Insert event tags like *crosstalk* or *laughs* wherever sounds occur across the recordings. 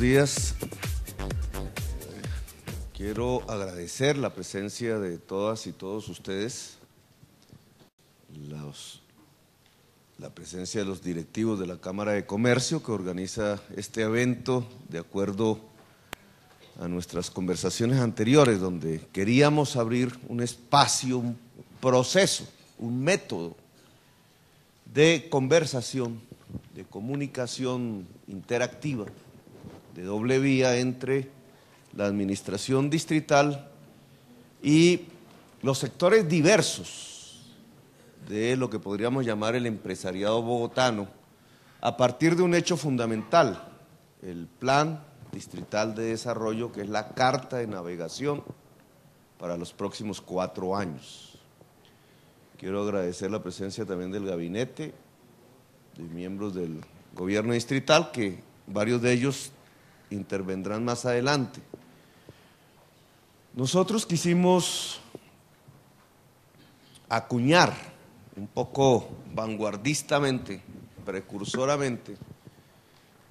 días. Quiero agradecer la presencia de todas y todos ustedes, la presencia de los directivos de la Cámara de Comercio que organiza este evento de acuerdo a nuestras conversaciones anteriores, donde queríamos abrir un espacio, un proceso, un método de conversación, de comunicación interactiva de doble vía entre la administración distrital y los sectores diversos de lo que podríamos llamar el empresariado bogotano, a partir de un hecho fundamental, el plan distrital de desarrollo, que es la carta de navegación para los próximos cuatro años. Quiero agradecer la presencia también del gabinete, de miembros del gobierno distrital, que varios de ellos intervendrán más adelante. Nosotros quisimos acuñar un poco vanguardistamente, precursoramente,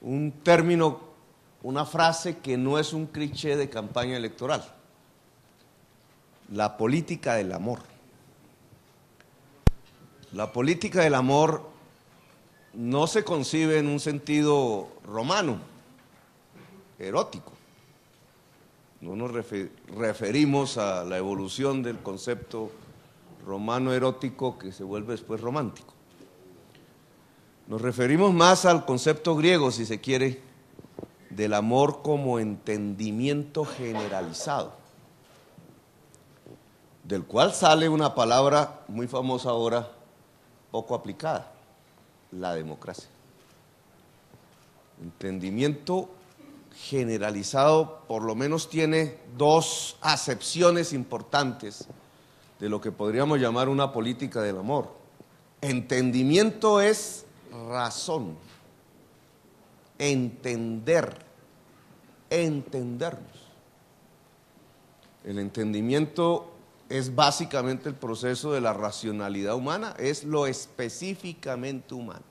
un término, una frase que no es un cliché de campaña electoral, la política del amor. La política del amor no se concibe en un sentido romano, erótico. No nos referimos a la evolución del concepto romano erótico que se vuelve después romántico. Nos referimos más al concepto griego, si se quiere, del amor como entendimiento generalizado, del cual sale una palabra muy famosa ahora, poco aplicada, la democracia. Entendimiento generalizado por lo menos tiene dos acepciones importantes de lo que podríamos llamar una política del amor. Entendimiento es razón, entender, entendernos. El entendimiento es básicamente el proceso de la racionalidad humana, es lo específicamente humano.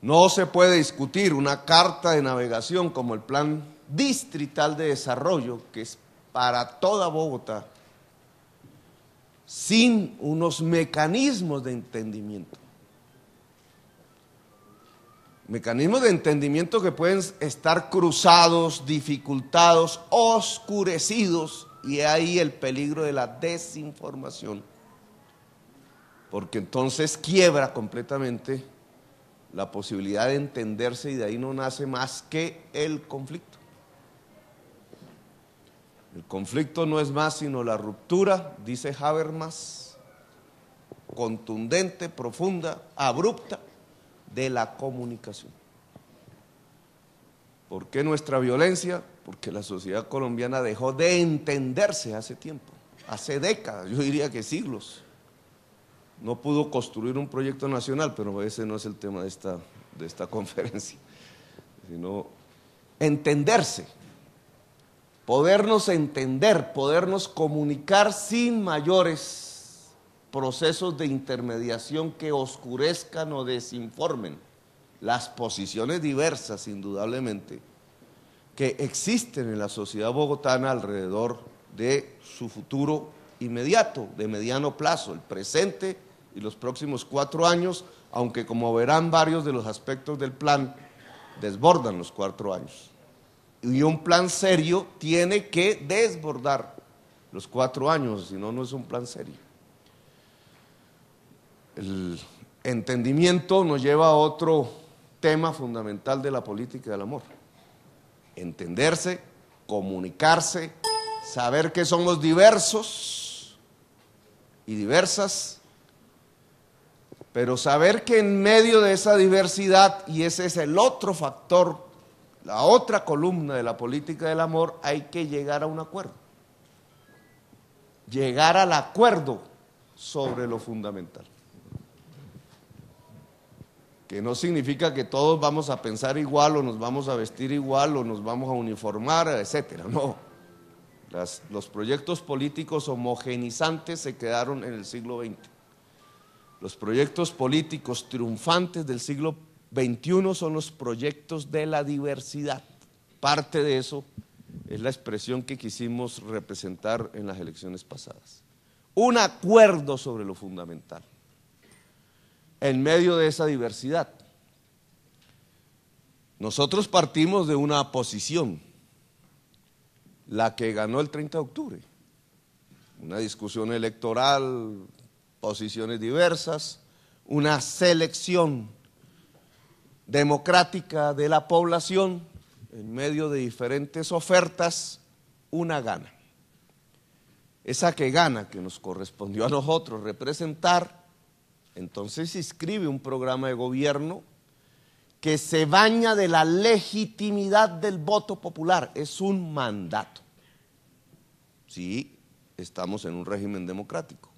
No se puede discutir una carta de navegación como el plan distrital de desarrollo, que es para toda Bogotá, sin unos mecanismos de entendimiento. Mecanismos de entendimiento que pueden estar cruzados, dificultados, oscurecidos, y ahí el peligro de la desinformación, porque entonces quiebra completamente la posibilidad de entenderse y de ahí no nace más que el conflicto. El conflicto no es más sino la ruptura, dice Habermas, contundente, profunda, abrupta de la comunicación. ¿Por qué nuestra violencia? Porque la sociedad colombiana dejó de entenderse hace tiempo, hace décadas, yo diría que siglos no pudo construir un proyecto nacional, pero ese no es el tema de esta, de esta *laughs* conferencia, sino entenderse, podernos entender, podernos comunicar sin mayores procesos de intermediación que oscurezcan o desinformen las posiciones diversas, indudablemente, que existen en la sociedad bogotana alrededor de su futuro inmediato, de mediano plazo, el presente y los próximos cuatro años, aunque como verán varios de los aspectos del plan desbordan los cuatro años. Y un plan serio tiene que desbordar los cuatro años, si no, no es un plan serio. El entendimiento nos lleva a otro tema fundamental de la política del amor. Entenderse, comunicarse, saber que somos diversos y diversas pero saber que en medio de esa diversidad, y ese es el otro factor, la otra columna de la política del amor, hay que llegar a un acuerdo. Llegar al acuerdo sobre lo fundamental. Que no significa que todos vamos a pensar igual o nos vamos a vestir igual o nos vamos a uniformar, etcétera. No. los proyectos políticos homogenizantes se quedaron en el siglo XX los proyectos políticos triunfantes del siglo XXI son los proyectos de la diversidad. Parte de eso es la expresión que quisimos representar en las elecciones pasadas. Un acuerdo sobre lo fundamental en medio de esa diversidad. Nosotros partimos de una posición, la que ganó el 30 de octubre, una discusión electoral posiciones diversas, una selección democrática de la población en medio de diferentes ofertas, una gana. Esa que gana, que nos correspondió a nosotros representar, entonces se inscribe un programa de gobierno que se baña de la legitimidad del voto popular, es un mandato. Sí, estamos en un régimen democrático.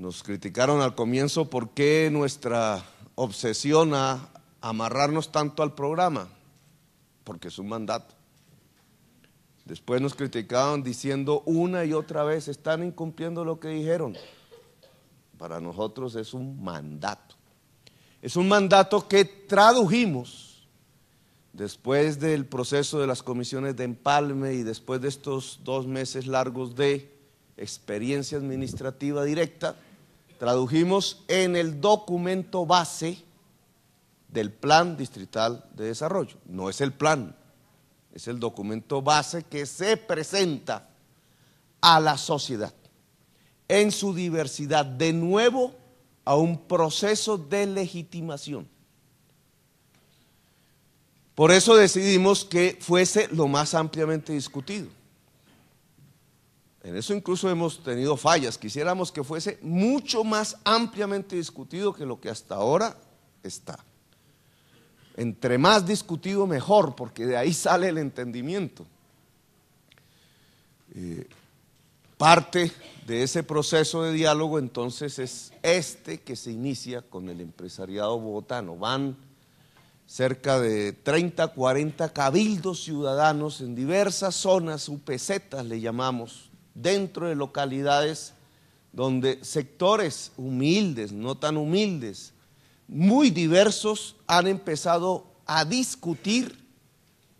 Nos criticaron al comienzo por qué nuestra obsesión a amarrarnos tanto al programa, porque es un mandato. Después nos criticaron diciendo una y otra vez, están incumpliendo lo que dijeron. Para nosotros es un mandato. Es un mandato que tradujimos después del proceso de las comisiones de empalme y después de estos dos meses largos de experiencia administrativa directa tradujimos en el documento base del Plan Distrital de Desarrollo. No es el plan, es el documento base que se presenta a la sociedad en su diversidad, de nuevo a un proceso de legitimación. Por eso decidimos que fuese lo más ampliamente discutido. En eso incluso hemos tenido fallas. Quisiéramos que fuese mucho más ampliamente discutido que lo que hasta ahora está. Entre más discutido, mejor, porque de ahí sale el entendimiento. Eh, parte de ese proceso de diálogo entonces es este que se inicia con el empresariado bogotano. Van cerca de 30, 40 cabildos ciudadanos en diversas zonas, UPZ le llamamos, dentro de localidades donde sectores humildes, no tan humildes, muy diversos, han empezado a discutir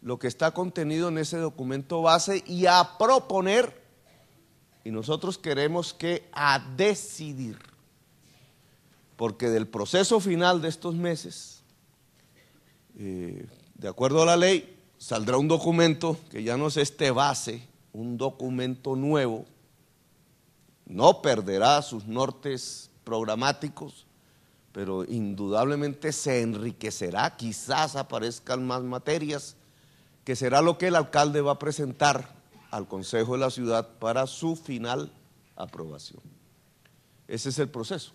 lo que está contenido en ese documento base y a proponer, y nosotros queremos que a decidir, porque del proceso final de estos meses, eh, de acuerdo a la ley, saldrá un documento que ya no es este base, un documento nuevo, no perderá sus nortes programáticos, pero indudablemente se enriquecerá, quizás aparezcan más materias, que será lo que el alcalde va a presentar al Consejo de la Ciudad para su final aprobación. Ese es el proceso.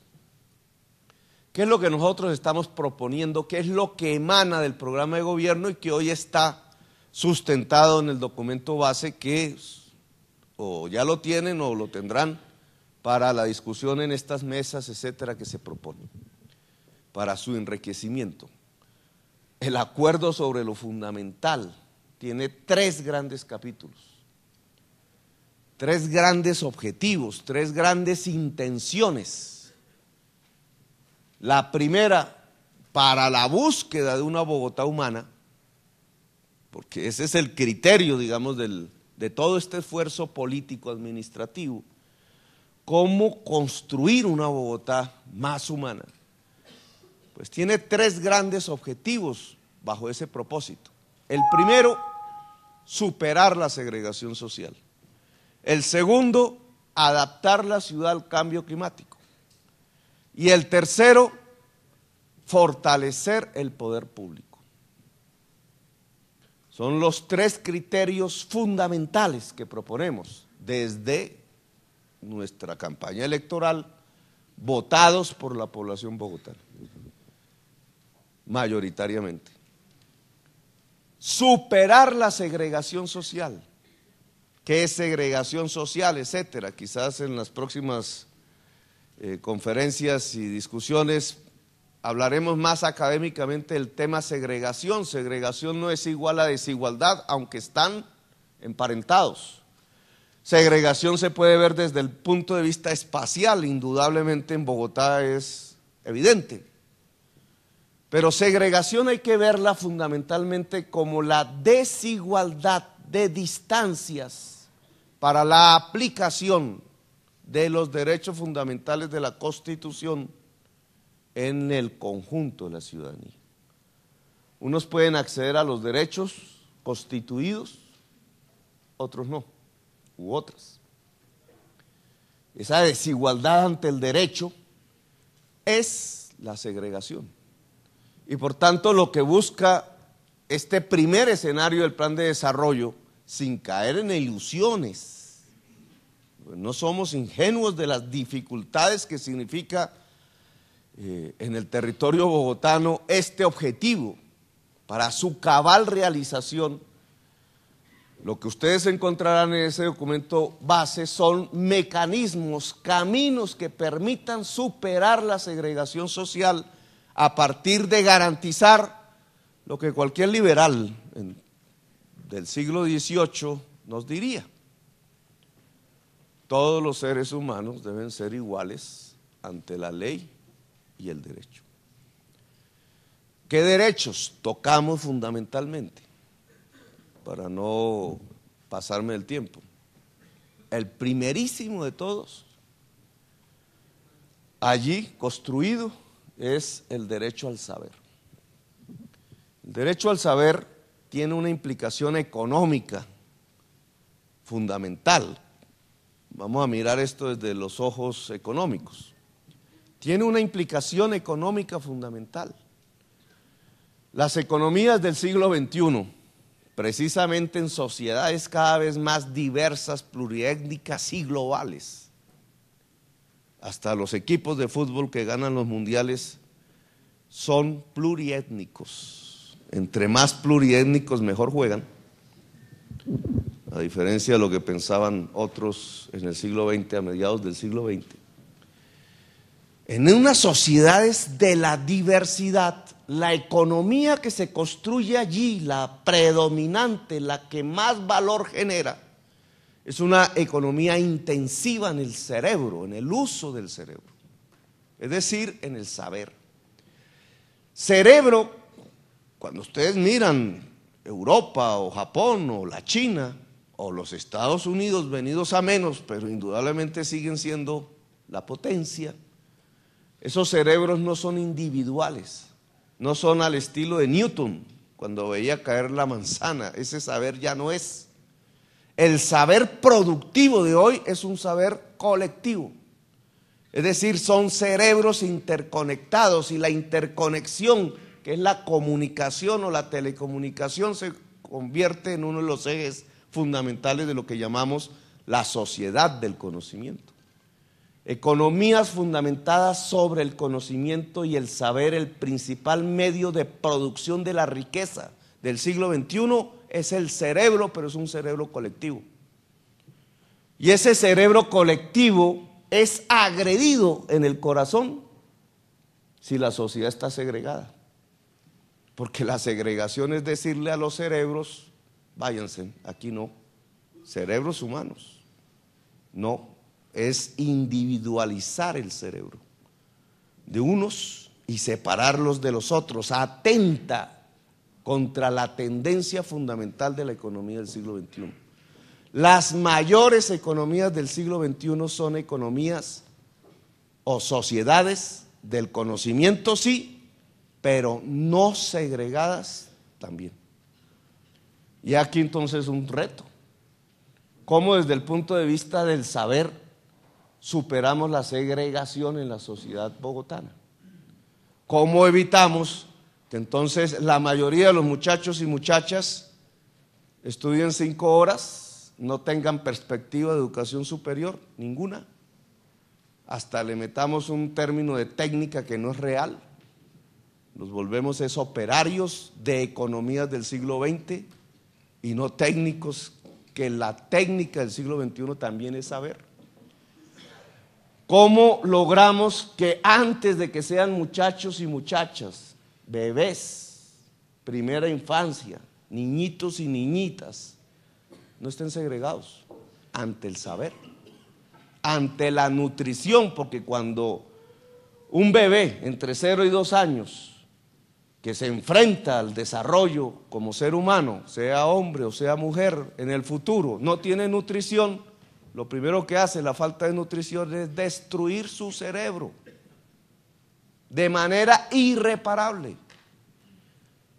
¿Qué es lo que nosotros estamos proponiendo? ¿Qué es lo que emana del programa de gobierno y que hoy está sustentado en el documento base que o ya lo tienen o lo tendrán para la discusión en estas mesas, etcétera, que se propone para su enriquecimiento. El acuerdo sobre lo fundamental tiene tres grandes capítulos, tres grandes objetivos, tres grandes intenciones. La primera, para la búsqueda de una Bogotá humana, porque ese es el criterio, digamos, de todo este esfuerzo político-administrativo, cómo construir una Bogotá más humana. Pues tiene tres grandes objetivos bajo ese propósito. El primero, superar la segregación social. El segundo, adaptar la ciudad al cambio climático. Y el tercero, fortalecer el poder público. Son los tres criterios fundamentales que proponemos desde nuestra campaña electoral, votados por la población bogotana, mayoritariamente. Superar la segregación social. ¿Qué es segregación social, etcétera? Quizás en las próximas eh, conferencias y discusiones Hablaremos más académicamente del tema segregación. Segregación no es igual a desigualdad, aunque están emparentados. Segregación se puede ver desde el punto de vista espacial, indudablemente en Bogotá es evidente. Pero segregación hay que verla fundamentalmente como la desigualdad de distancias para la aplicación de los derechos fundamentales de la Constitución en el conjunto de la ciudadanía. Unos pueden acceder a los derechos constituidos, otros no, u otras. Esa desigualdad ante el derecho es la segregación. Y por tanto lo que busca este primer escenario del plan de desarrollo, sin caer en ilusiones, no somos ingenuos de las dificultades que significa eh, en el territorio bogotano este objetivo para su cabal realización, lo que ustedes encontrarán en ese documento base son mecanismos, caminos que permitan superar la segregación social a partir de garantizar lo que cualquier liberal del siglo XVIII nos diría. Todos los seres humanos deben ser iguales ante la ley y el derecho. ¿Qué derechos tocamos fundamentalmente? Para no pasarme el tiempo. El primerísimo de todos, allí construido, es el derecho al saber. El derecho al saber tiene una implicación económica fundamental. Vamos a mirar esto desde los ojos económicos tiene una implicación económica fundamental. Las economías del siglo XXI, precisamente en sociedades cada vez más diversas, pluriétnicas y globales, hasta los equipos de fútbol que ganan los mundiales son pluriétnicos. Entre más pluriétnicos, mejor juegan. A diferencia de lo que pensaban otros en el siglo XX, a mediados del siglo XX. En unas sociedades de la diversidad, la economía que se construye allí, la predominante, la que más valor genera, es una economía intensiva en el cerebro, en el uso del cerebro, es decir, en el saber. Cerebro, cuando ustedes miran Europa o Japón o la China o los Estados Unidos venidos a menos, pero indudablemente siguen siendo la potencia esos cerebros no son individuales, no son al estilo de Newton, cuando veía caer la manzana. Ese saber ya no es. El saber productivo de hoy es un saber colectivo. Es decir, son cerebros interconectados y la interconexión, que es la comunicación o la telecomunicación, se convierte en uno de los ejes fundamentales de lo que llamamos la sociedad del conocimiento. Economías fundamentadas sobre el conocimiento y el saber, el principal medio de producción de la riqueza del siglo XXI es el cerebro, pero es un cerebro colectivo. Y ese cerebro colectivo es agredido en el corazón si la sociedad está segregada. Porque la segregación es decirle a los cerebros, váyanse, aquí no, cerebros humanos, no, es individualizar el cerebro de unos y separarlos de los otros. Atenta contra la tendencia fundamental de la economía del siglo XXI. Las mayores economías del siglo XXI son economías o sociedades del conocimiento, sí, pero no segregadas también. Y aquí entonces un reto. ¿Cómo desde el punto de vista del saber superamos la segregación en la sociedad bogotana? ¿Cómo evitamos que entonces la mayoría de los muchachos y muchachas estudien cinco horas, no tengan perspectiva de educación superior, ninguna? Hasta le metamos un término de técnica que no es real. Nos volvemos esos operarios de economías del siglo XX y no técnicos, que la técnica del siglo XXI también es saber. ¿Cómo logramos que antes de que sean muchachos y muchachas, bebés, primera infancia, niñitos y niñitas, no estén segregados ante el saber, ante la nutrición? Porque cuando un bebé entre 0 y 2 años que se enfrenta al desarrollo como ser humano, sea hombre o sea mujer, en el futuro, no tiene nutrición, lo primero que hace la falta de nutrición es destruir su cerebro de manera irreparable.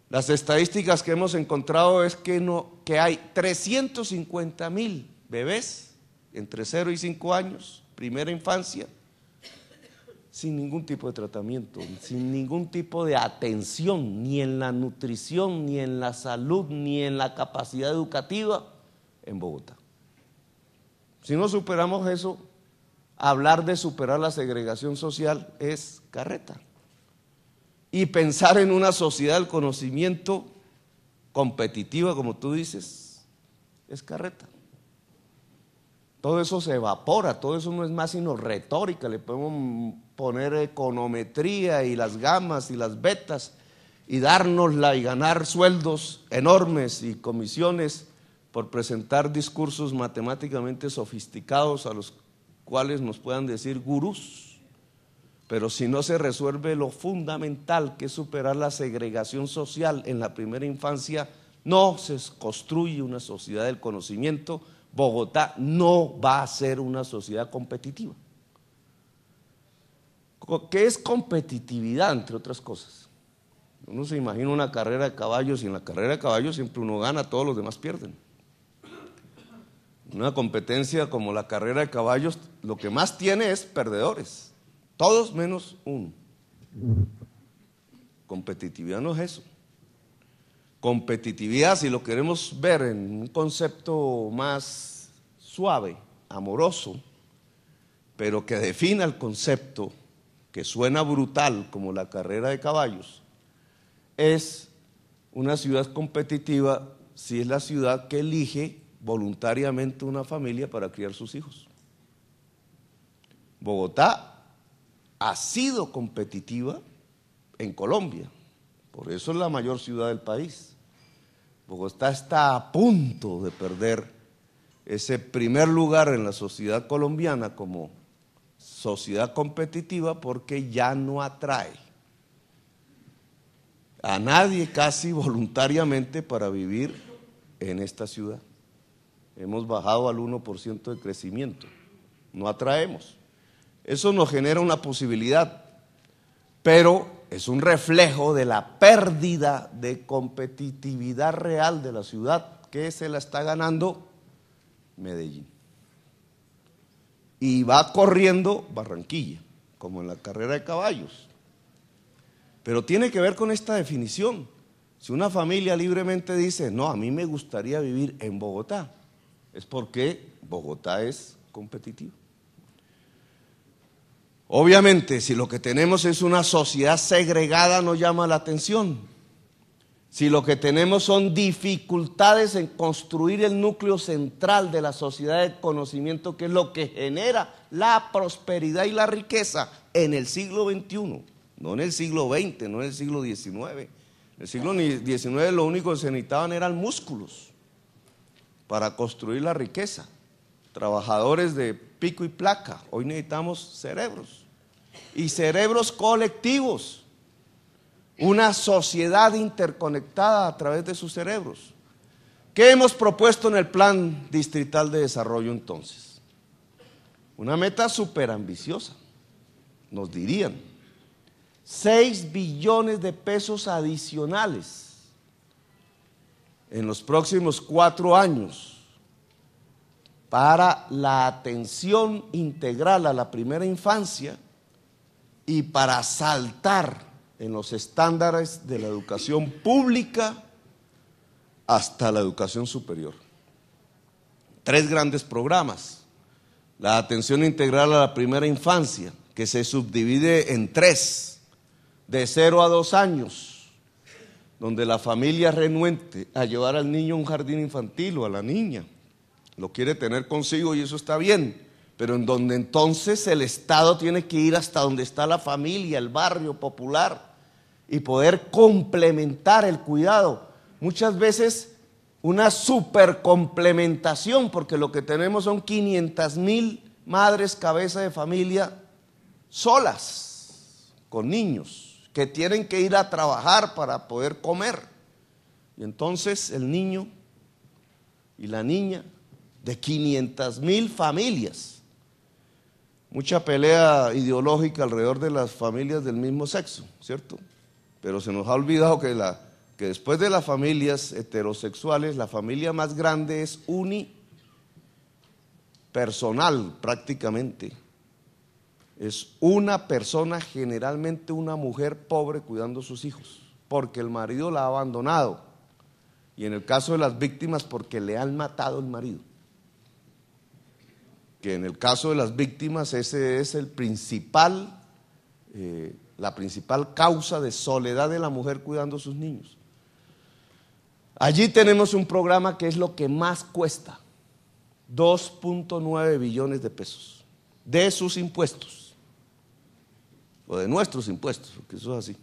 Las estadísticas que hemos encontrado es que, no, que hay 350 mil bebés entre 0 y 5 años, primera infancia, sin ningún tipo de tratamiento, sin ningún tipo de atención, ni en la nutrición, ni en la salud, ni en la capacidad educativa en Bogotá. Si no superamos eso, hablar de superar la segregación social es carreta. Y pensar en una sociedad del conocimiento competitiva, como tú dices, es carreta. Todo eso se evapora, todo eso no es más sino retórica, le podemos poner econometría y las gamas y las betas y dárnosla y ganar sueldos enormes y comisiones por presentar discursos matemáticamente sofisticados a los cuales nos puedan decir gurús. Pero si no se resuelve lo fundamental, que es superar la segregación social en la primera infancia, no se construye una sociedad del conocimiento. Bogotá no va a ser una sociedad competitiva. ¿Qué es competitividad, entre otras cosas? Uno se imagina una carrera de caballos y en la carrera de caballos siempre uno gana, todos los demás pierden. Una competencia como la carrera de caballos, lo que más tiene es perdedores. Todos menos uno. Competitividad no es eso. Competitividad, si lo queremos ver en un concepto más suave, amoroso, pero que defina el concepto que suena brutal como la carrera de caballos, es una ciudad competitiva si es la ciudad que elige voluntariamente una familia para criar sus hijos. Bogotá ha sido competitiva en Colombia, por eso es la mayor ciudad del país. Bogotá está a punto de perder ese primer lugar en la sociedad colombiana como sociedad competitiva porque ya no atrae a nadie casi voluntariamente para vivir en esta ciudad. Hemos bajado al 1% de crecimiento. No atraemos. Eso nos genera una posibilidad, pero es un reflejo de la pérdida de competitividad real de la ciudad que se la está ganando Medellín. Y va corriendo Barranquilla, como en la carrera de caballos. Pero tiene que ver con esta definición. Si una familia libremente dice, no, a mí me gustaría vivir en Bogotá, es porque Bogotá es competitivo. Obviamente, si lo que tenemos es una sociedad segregada, no llama la atención. Si lo que tenemos son dificultades en construir el núcleo central de la sociedad de conocimiento, que es lo que genera la prosperidad y la riqueza en el siglo XXI, no en el siglo XX, no en el siglo XIX. En el siglo XIX lo único que se necesitaban eran músculos para construir la riqueza. Trabajadores de pico y placa. Hoy necesitamos cerebros. Y cerebros colectivos. Una sociedad interconectada a través de sus cerebros. ¿Qué hemos propuesto en el plan distrital de desarrollo entonces? Una meta súper ambiciosa, nos dirían. 6 billones de pesos adicionales en los próximos cuatro años para la atención integral a la primera infancia y para saltar en los estándares de la educación pública hasta la educación superior. Tres grandes programas. La atención integral a la primera infancia, que se subdivide en tres, de cero a dos años donde la familia renuente a llevar al niño a un jardín infantil o a la niña, lo quiere tener consigo y eso está bien, pero en donde entonces el Estado tiene que ir hasta donde está la familia, el barrio popular, y poder complementar el cuidado. Muchas veces una supercomplementación, porque lo que tenemos son 500 mil madres cabeza de familia solas, con niños que tienen que ir a trabajar para poder comer. Y entonces el niño y la niña de 500 mil familias. Mucha pelea ideológica alrededor de las familias del mismo sexo, ¿cierto? Pero se nos ha olvidado que, la, que después de las familias heterosexuales, la familia más grande es unipersonal prácticamente es una persona, generalmente una mujer pobre, cuidando a sus hijos, porque el marido la ha abandonado. Y en el caso de las víctimas, porque le han matado el marido. Que en el caso de las víctimas, ese es el principal, eh, la principal causa de soledad de la mujer cuidando a sus niños. Allí tenemos un programa que es lo que más cuesta, 2.9 billones de pesos de sus impuestos o de nuestros impuestos, porque eso es así.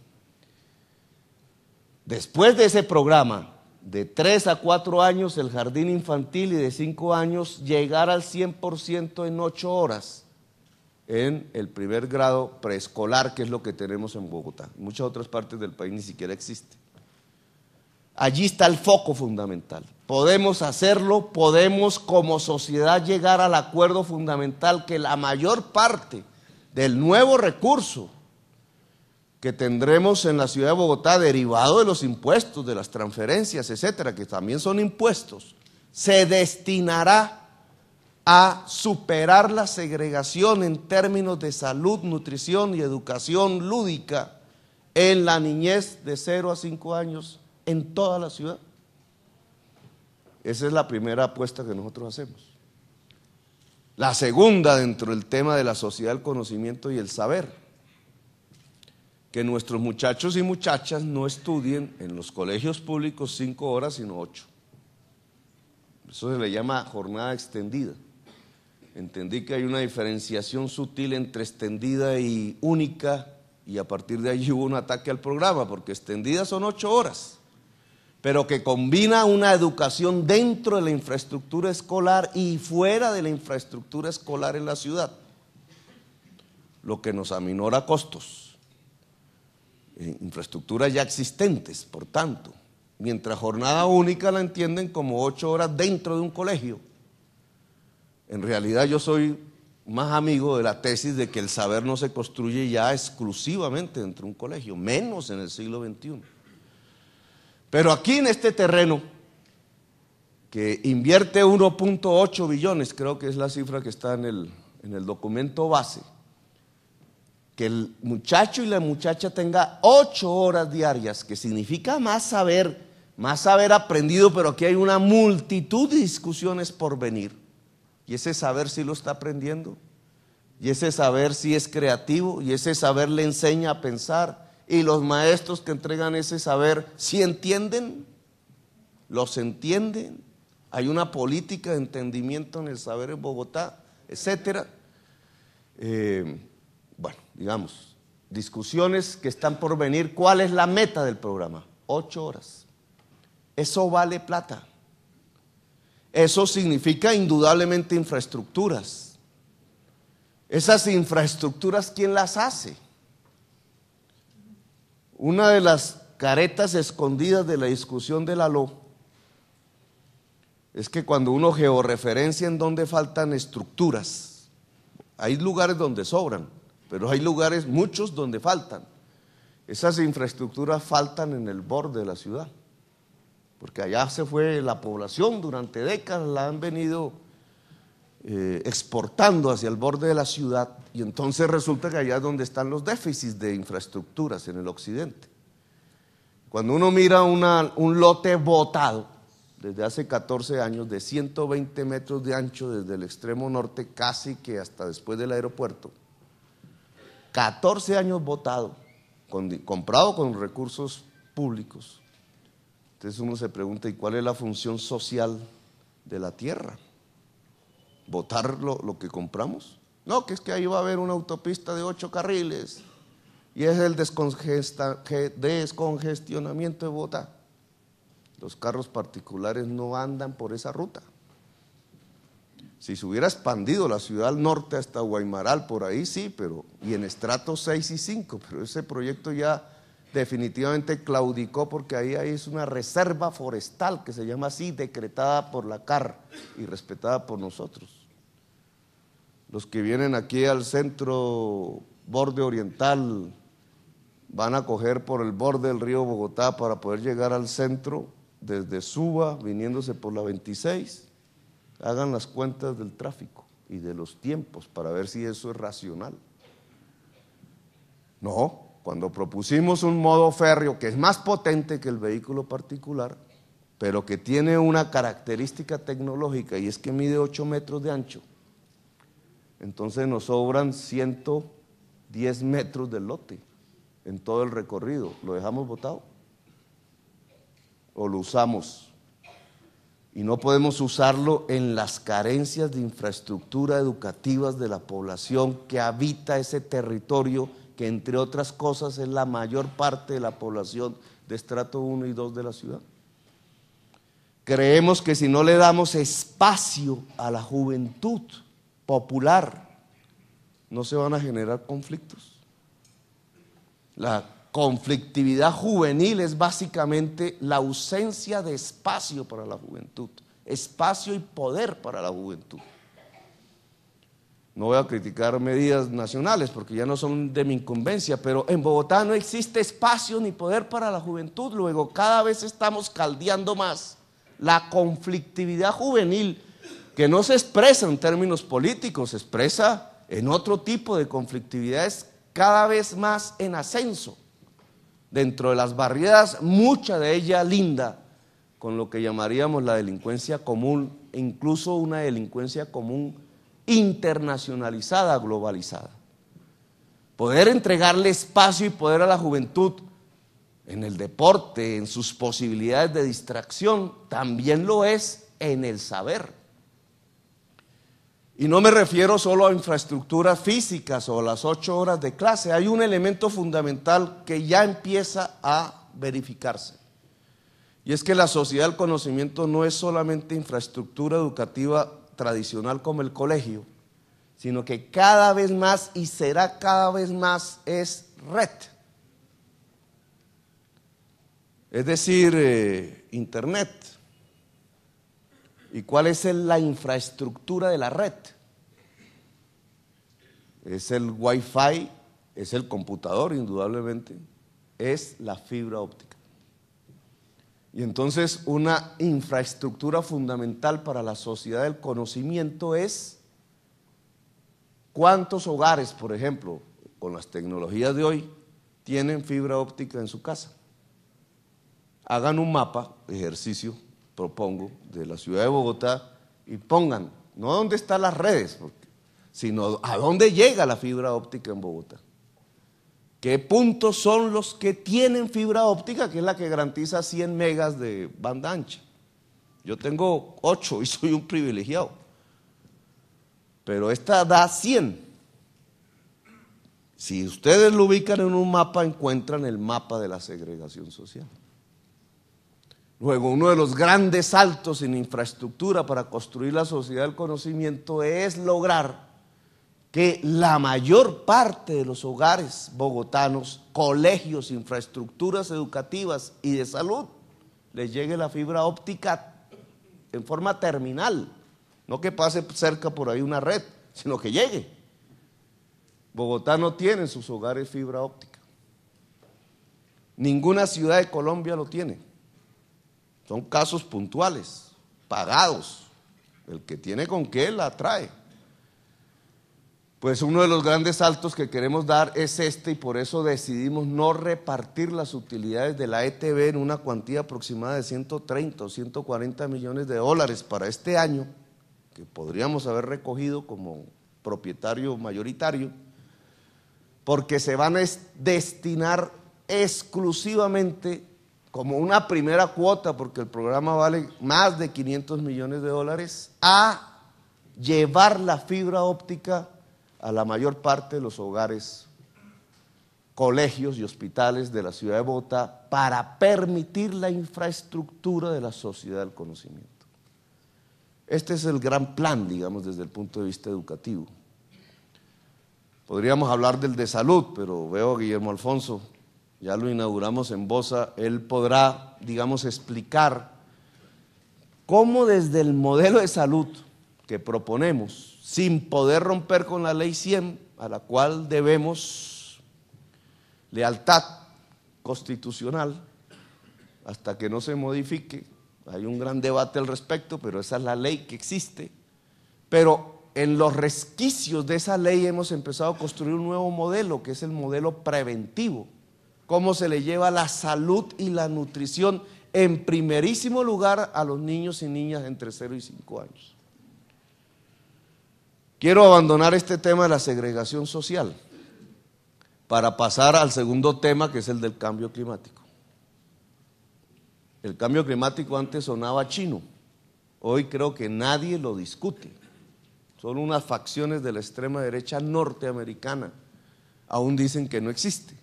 Después de ese programa, de tres a cuatro años el jardín infantil y de cinco años llegar al 100% en ocho horas en el primer grado preescolar, que es lo que tenemos en Bogotá. En muchas otras partes del país ni siquiera existe. Allí está el foco fundamental. Podemos hacerlo, podemos como sociedad llegar al acuerdo fundamental que la mayor parte del nuevo recurso que tendremos en la ciudad de Bogotá derivado de los impuestos, de las transferencias, etcétera, que también son impuestos, se destinará a superar la segregación en términos de salud, nutrición y educación lúdica en la niñez de 0 a 5 años en toda la ciudad. Esa es la primera apuesta que nosotros hacemos. La segunda dentro del tema de la sociedad del conocimiento y el saber que nuestros muchachos y muchachas no estudien en los colegios públicos cinco horas, sino ocho. Eso se le llama jornada extendida. Entendí que hay una diferenciación sutil entre extendida y única, y a partir de allí *laughs* hubo un ataque al programa, porque extendida son ocho horas, pero que combina una educación dentro de la infraestructura escolar y fuera de la infraestructura escolar en la ciudad, lo que nos aminora costos. Eh, infraestructuras ya existentes, por tanto. Mientras jornada única la entienden como ocho horas dentro de un colegio. En realidad yo soy más amigo de la tesis de que el saber no se construye ya exclusivamente dentro de un colegio, menos en el siglo XXI. Pero aquí en este terreno, que invierte 1.8 billones, creo que es la cifra que está en el, en el documento base, que el muchacho y la muchacha tenga ocho horas diarias, que significa más saber, más haber aprendido, pero que hay una multitud de discusiones por venir. Y ese saber si lo está aprendiendo, y ese saber si es creativo, y ese saber le enseña a pensar, y los maestros que entregan ese saber si ¿sí entienden, los entienden. Hay una política de entendimiento en el saber en Bogotá, etcétera. Eh, digamos, discusiones que están por venir, ¿cuál es la meta del programa? Ocho horas. Eso vale plata. Eso significa indudablemente infraestructuras. Esas infraestructuras, ¿quién las hace? Una de las caretas escondidas de la discusión de la LO es que cuando uno georreferencia en dónde faltan estructuras, hay lugares donde sobran, pero hay lugares, muchos, donde faltan. Esas infraestructuras faltan en el borde de la ciudad, porque allá se fue la población durante décadas, la han venido eh, exportando hacia el borde de la ciudad y entonces resulta que allá es donde están los déficits de infraestructuras en el occidente. Cuando uno mira un lote botado desde hace 14 años de 120 metros de ancho desde el extremo norte casi que hasta después del aeropuerto, 14 años votado, comprado con recursos públicos. Entonces uno se pregunta, ¿y cuál es la función social de la tierra? ¿Votar lo, que compramos? No, que es que ahí va a haber una autopista de ocho carriles y es el descongestionamiento de votar. Los carros particulares no andan por esa ruta. Si se hubiera expandido la ciudad norte hasta Guaymaral, por ahí sí, pero y en estratos 6 y 5, pero ese proyecto ya definitivamente claudicó porque ahí, ahí es una reserva forestal que se llama así, decretada por la CAR y respetada por nosotros. Los que vienen aquí al centro borde oriental van a coger por el borde del río Bogotá para poder llegar al centro desde Suba, viniéndose por la 26 hagan las cuentas del tráfico y de los tiempos para ver si eso es racional. No, cuando propusimos un modo férreo que es más potente que el vehículo particular, pero que tiene una característica tecnológica y es que mide 8 metros de ancho, entonces nos sobran 110 metros de lote en todo el recorrido. ¿Lo dejamos botado? ¿O lo usamos? y no podemos usarlo en las carencias de infraestructura educativas de la población que habita ese territorio, que entre otras cosas es la mayor parte de la población de estrato 1 y 2 de la ciudad. Creemos que si no le damos espacio a la juventud popular, no se van a generar conflictos. La conflictividad juvenil es básicamente la ausencia de espacio para la juventud, espacio y poder para la juventud. No voy a criticar medidas nacionales porque ya no son de mi incumbencia, pero en Bogotá no existe espacio ni poder para la juventud. Luego cada vez estamos caldeando más la conflictividad juvenil que no se expresa en términos políticos, se expresa en otro tipo de conflictividades cada vez más en ascenso dentro de las barriadas, mucha de ella linda con lo que llamaríamos la delincuencia común, e incluso una delincuencia común internacionalizada, globalizada. Poder entregarle espacio y poder a la juventud en el deporte, en sus posibilidades de distracción, también lo es en el saber. Y no me refiero solo a infraestructuras físicas o las ocho horas de clase. Hay un elemento fundamental que ya empieza a verificarse. Y es que la sociedad del conocimiento no es solamente infraestructura educativa tradicional como el colegio, sino que cada vez más y será cada vez más es red. Es decir, eh, Internet. ¿Y cuál es la infraestructura de la red? Es el Wi-Fi, es el computador, indudablemente, es la fibra óptica. Y entonces una infraestructura fundamental para la sociedad del conocimiento es cuántos hogares, por ejemplo, con las tecnologías de hoy, tienen fibra óptica en su casa. Hagan un mapa, ejercicio, propongo, de la ciudad de Bogotá y pongan, no dónde están las redes, sino a dónde llega la fibra óptica en Bogotá. ¿Qué puntos son los que tienen fibra óptica, que es la que garantiza 100 megas de banda ancha? Yo tengo 8 y soy un privilegiado. Pero esta da 100. Si ustedes lo ubican en un mapa, encuentran el mapa de la segregación social. Luego, uno de los grandes saltos en infraestructura para construir la sociedad del conocimiento es lograr que la mayor parte de los hogares bogotanos, colegios, infraestructuras educativas y de salud, les llegue la fibra óptica en forma terminal. No que pase cerca por ahí una red, sino que llegue. Bogotá no tiene sus hogares fibra óptica. Ninguna ciudad de Colombia lo tiene. Son casos puntuales, pagados. El que tiene con qué la trae. Pues uno de los grandes saltos que queremos dar es este y por eso decidimos no repartir las utilidades de la ETB en una cuantía aproximada de 130 o 140 millones de dólares para este año, que podríamos haber recogido como propietario mayoritario, porque se van a destinar exclusivamente como una primera cuota, porque el programa vale más de 500 millones de dólares, a llevar la fibra óptica a la mayor parte de los hogares, colegios y hospitales de la ciudad de Bogotá para permitir la infraestructura de la sociedad del conocimiento. Este es el gran plan, digamos, desde el punto de vista educativo. Podríamos hablar del de salud, pero veo a Guillermo Alfonso ya lo inauguramos en Bosa, él podrá, digamos, explicar cómo desde el modelo de salud que proponemos, sin poder romper con la ley 100, a la cual debemos lealtad constitucional, hasta que no se modifique, hay un gran debate al respecto, pero esa es la ley que existe, pero en los resquicios de esa ley hemos empezado a construir un nuevo modelo, que es el modelo preventivo cómo se le lleva la salud y la nutrición en primerísimo lugar a los niños y niñas entre 0 y 5 años. Quiero abandonar este tema de la segregación social para pasar al segundo tema que es el del cambio climático. El cambio climático antes sonaba chino, hoy creo que nadie lo discute. Son unas facciones de la extrema derecha norteamericana, aún dicen que no existe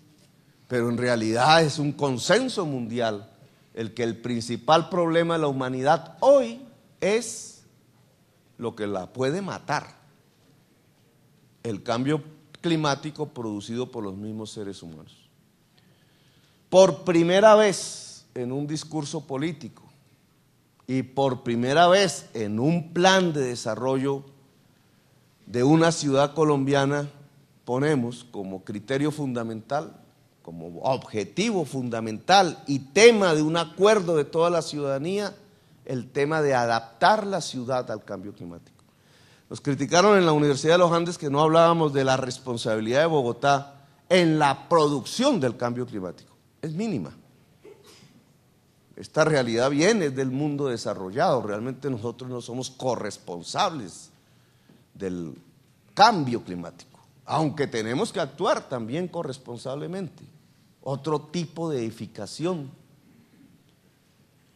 pero en realidad es un consenso mundial el que el principal problema de la humanidad hoy es lo que la puede matar, el cambio climático producido por los mismos seres humanos. Por primera vez en un discurso político y por primera vez en un plan de desarrollo de una ciudad colombiana ponemos como criterio fundamental como objetivo fundamental y tema de un acuerdo de toda la ciudadanía el tema de adaptar la ciudad al cambio climático. Nos criticaron en la Universidad de los Andes que no hablábamos de la responsabilidad de Bogotá en la producción del cambio climático. Es mínima. Esta realidad viene del mundo desarrollado. Realmente nosotros no somos corresponsables del cambio climático, aunque tenemos que actuar también corresponsablemente otro tipo de edificación,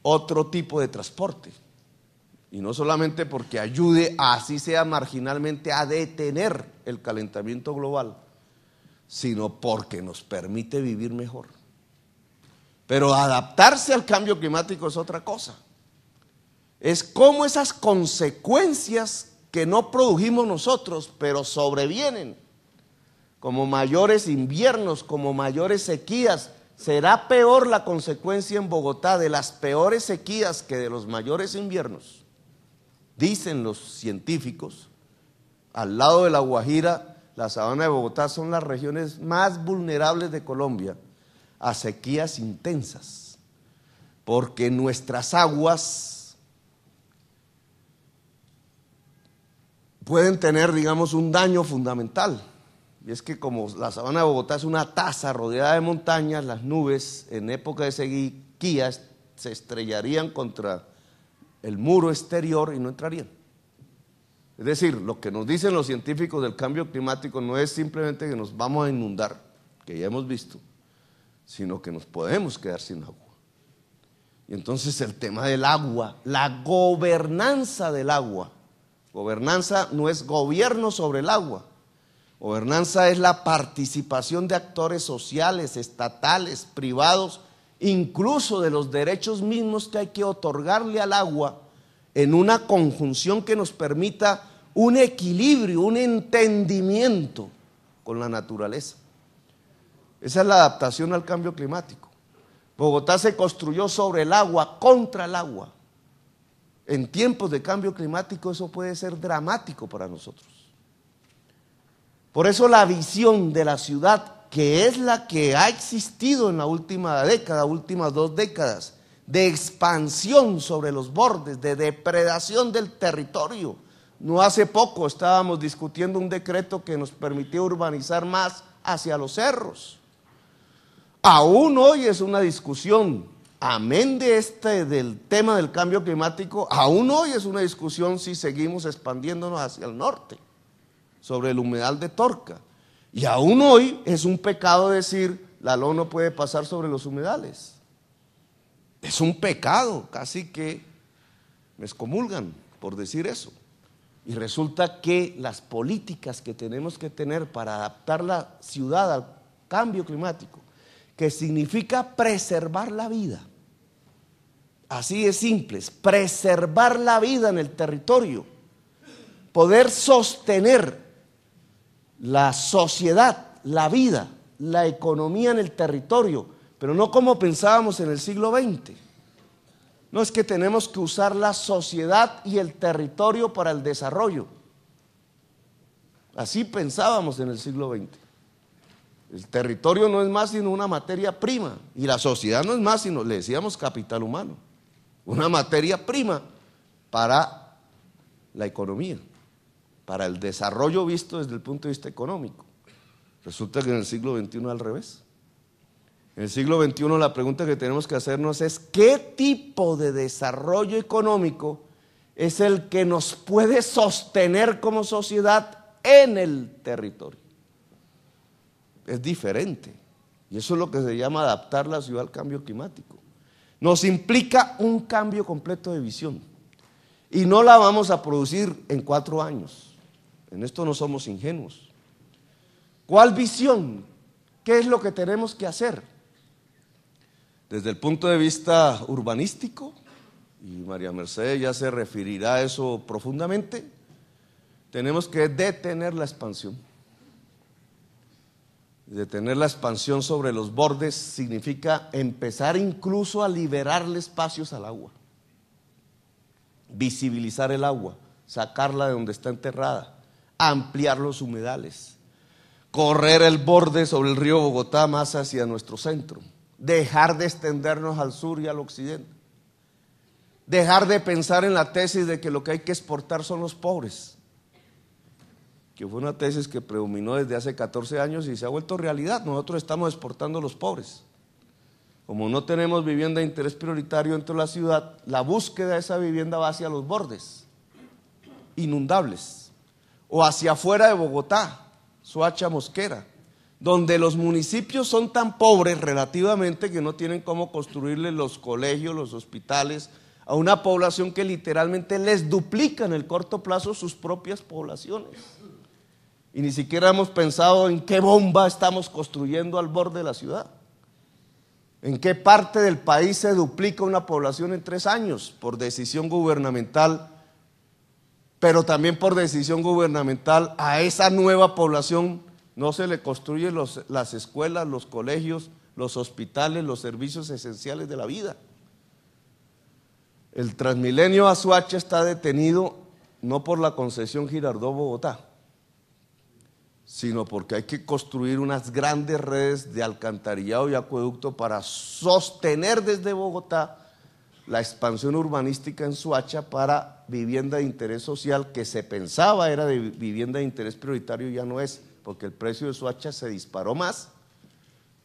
otro tipo de transporte. Y no solamente porque ayude, así sea marginalmente, a detener el calentamiento global, sino porque nos permite vivir mejor. Pero adaptarse al cambio climático es otra cosa. Es como esas consecuencias que no produjimos nosotros, pero sobrevienen como mayores inviernos, como mayores sequías. Será peor la consecuencia en Bogotá de las peores sequías que de los mayores inviernos, dicen los científicos. Al lado de La Guajira, la sabana de Bogotá son las regiones más vulnerables de Colombia a sequías intensas, porque nuestras aguas pueden tener, digamos, un daño fundamental y es que como la sabana de Bogotá es una taza rodeada de montañas, las nubes en época de sequía se estrellarían contra el muro exterior y no entrarían. Es decir, lo que nos dicen los científicos del cambio climático no es simplemente que nos vamos a inundar, que ya hemos visto, sino que nos podemos quedar sin agua. Y entonces el tema del agua, la gobernanza del agua. Gobernanza no es gobierno sobre el agua, Gobernanza es la participación de actores sociales, estatales, privados, incluso de los derechos mismos que hay que otorgarle al agua en una conjunción que nos permita un equilibrio, un entendimiento con la naturaleza. Esa es la adaptación al cambio climático. Bogotá se construyó sobre el agua, contra el agua. En tiempos de cambio climático eso puede ser dramático para nosotros. Por eso la visión de la ciudad, que es la que ha existido en la última década, últimas dos décadas, de expansión sobre los bordes, de depredación del territorio. No hace poco estábamos discutiendo un decreto que nos permitió urbanizar más hacia los cerros. Aún hoy es una discusión, amén de este del tema del cambio climático, aún hoy es una discusión si seguimos expandiéndonos hacia el norte sobre el humedal de Torca. Y aún hoy es un pecado decir, la lona puede pasar sobre los humedales. Es un pecado, casi que me excomulgan por decir eso. Y resulta que las políticas que tenemos que tener para adaptar la ciudad al cambio climático, que significa preservar la vida, así de simples. preservar la vida en el territorio, poder sostener la sociedad, la vida, la economía en el territorio, pero no como pensábamos en el siglo XX. No es que tenemos que usar la sociedad y el territorio para el desarrollo. Así pensábamos en el siglo XX. El territorio no es más sino una materia prima y la sociedad no es más sino, le decíamos, capital humano, una materia prima para la economía para el desarrollo visto desde el punto de vista económico. Resulta que en el siglo XXI al revés. En el siglo XXI la pregunta que tenemos que hacernos es qué tipo de desarrollo económico es el que nos puede sostener como sociedad en el territorio. Es diferente. Y eso es lo que se llama adaptar la ciudad al cambio climático. Nos implica un cambio completo de visión. Y no la vamos a producir en cuatro años. En esto no somos ingenuos. ¿Cuál visión? ¿Qué es lo que tenemos que hacer? Desde el punto de vista urbanístico, y María Mercedes ya se referirá a eso profundamente, tenemos que detener la expansión. Detener la expansión sobre los bordes significa empezar incluso a liberarle espacios al agua, visibilizar el agua, sacarla de donde está enterrada, ampliar los humedales, correr el borde sobre el río Bogotá más hacia nuestro centro, dejar de extendernos al sur y al occidente, dejar de pensar en la tesis de que lo que hay que exportar son los pobres, que fue una tesis que predominó desde hace 14 años y se ha vuelto realidad. Nosotros estamos exportando a los pobres. Como no tenemos vivienda de interés prioritario dentro de la ciudad, la búsqueda de esa vivienda va hacia los bordes inundables o hacia afuera de Bogotá, Suacha Mosquera, donde los municipios son tan pobres relativamente que no tienen cómo construirle los colegios, los hospitales, a una población que literalmente les duplica en el corto plazo sus propias poblaciones. Y ni siquiera hemos pensado en qué bomba estamos construyendo al borde de la ciudad. ¿En qué parte del país se duplica una población en tres años por decisión gubernamental pero también por decisión gubernamental a esa nueva población no se le construyen las escuelas, los colegios, los hospitales, los servicios esenciales de la vida. El Transmilenio Azuacha está detenido no por la concesión Girardot-Bogotá, sino porque hay que construir unas grandes redes de alcantarillado y acueducto para sostener desde Bogotá la expansión urbanística en Suacha para vivienda de interés social que se pensaba era de vivienda de interés prioritario ya no es, porque el precio de Suacha se disparó más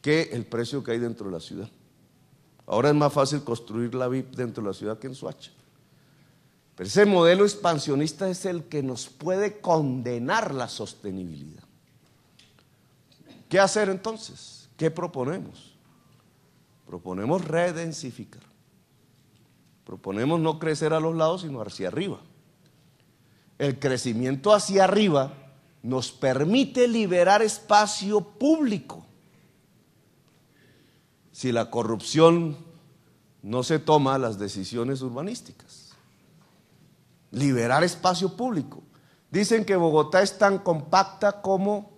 que el precio que hay dentro de la ciudad. Ahora es más fácil construir la VIP dentro de la ciudad que en Suacha. Pero ese modelo expansionista es el que nos puede condenar la sostenibilidad. ¿Qué hacer entonces? ¿Qué proponemos? Proponemos redensificar. Proponemos no crecer a los lados, sino hacia arriba. El crecimiento hacia arriba nos permite liberar espacio público. Si la corrupción no se toma las decisiones urbanísticas. Liberar espacio público. Dicen que Bogotá es tan compacta como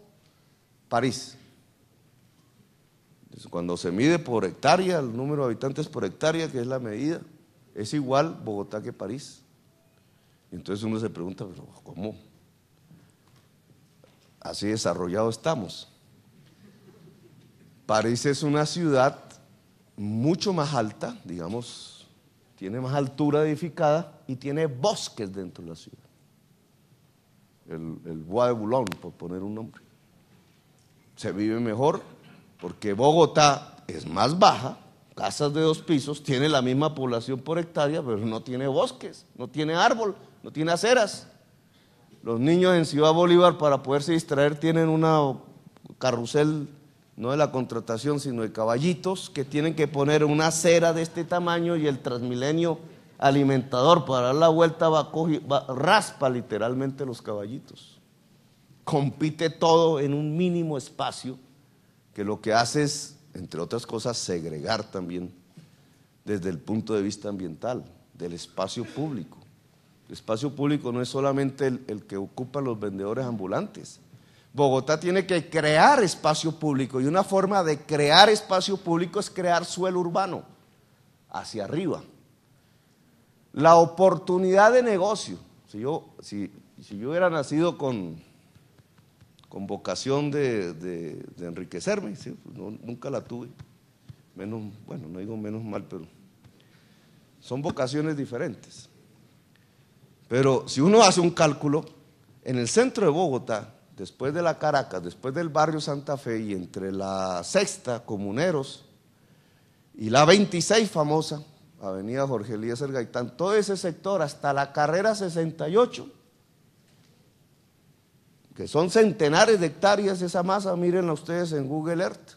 París. Cuando se mide por hectárea, el número de habitantes por hectárea, que es la medida, es igual Bogotá que París. Entonces uno se pregunta, pero ¿cómo? Así desarrollado estamos. París es una ciudad mucho más alta, digamos, tiene más altura edificada y tiene bosques dentro de la ciudad. El, el Bois de Boulogne, por poner un nombre. Se vive mejor porque Bogotá es más baja casas de dos pisos, tiene la misma población por hectárea, pero no tiene bosques, no tiene árbol, no tiene aceras. Los niños en Ciudad Bolívar para poderse distraer tienen una carrusel, no de la contratación, sino de caballitos, que tienen que poner una acera de este tamaño y el transmilenio alimentador para dar la vuelta va, va, raspa literalmente los caballitos. Compite todo en un mínimo espacio que lo que hace es entre otras cosas, segregar también desde el punto de vista ambiental, del espacio público. El espacio público no es solamente el, que ocupan los vendedores ambulantes. Bogotá tiene que crear espacio público y una forma de crear espacio público es crear suelo urbano hacia arriba. La oportunidad de negocio, si yo, si yo hubiera nacido con con vocación de, enriquecerme, pues, nunca la tuve. Menos, bueno, no digo menos mal, pero son vocaciones diferentes. Pero si uno hace un cálculo, en el centro de Bogotá, después de la Caracas, después del barrio Santa Fe y entre la sexta, Comuneros, y la 26 famosa, Avenida Jorge Elías El Gaitán, todo ese sector hasta la carrera 68, que son centenares de hectáreas esa masa, mírenla ustedes en Google Earth,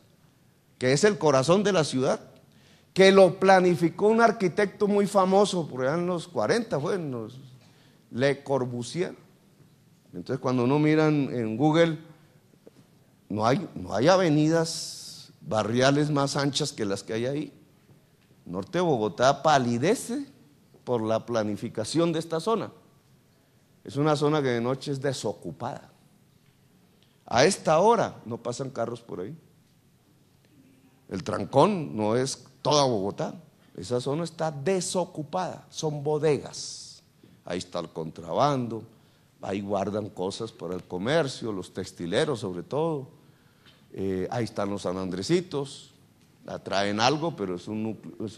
que es el corazón de la ciudad, que lo planificó un arquitecto muy famoso, por allá en los 40 fue, Le Corbusier. Entonces cuando uno mira en, Google, no hay, no hay avenidas barriales más anchas que las que hay ahí. Norte de Bogotá palidece por la planificación de esta zona. Es una zona que de noche es desocupada. A esta hora no pasan carros por ahí. El trancón no es toda Bogotá. Esa zona está desocupada, son bodegas. Ahí está el contrabando, ahí guardan cosas para el comercio, los textileros sobre todo. Eh, ahí están los sanandrecitos, atraen algo, pero es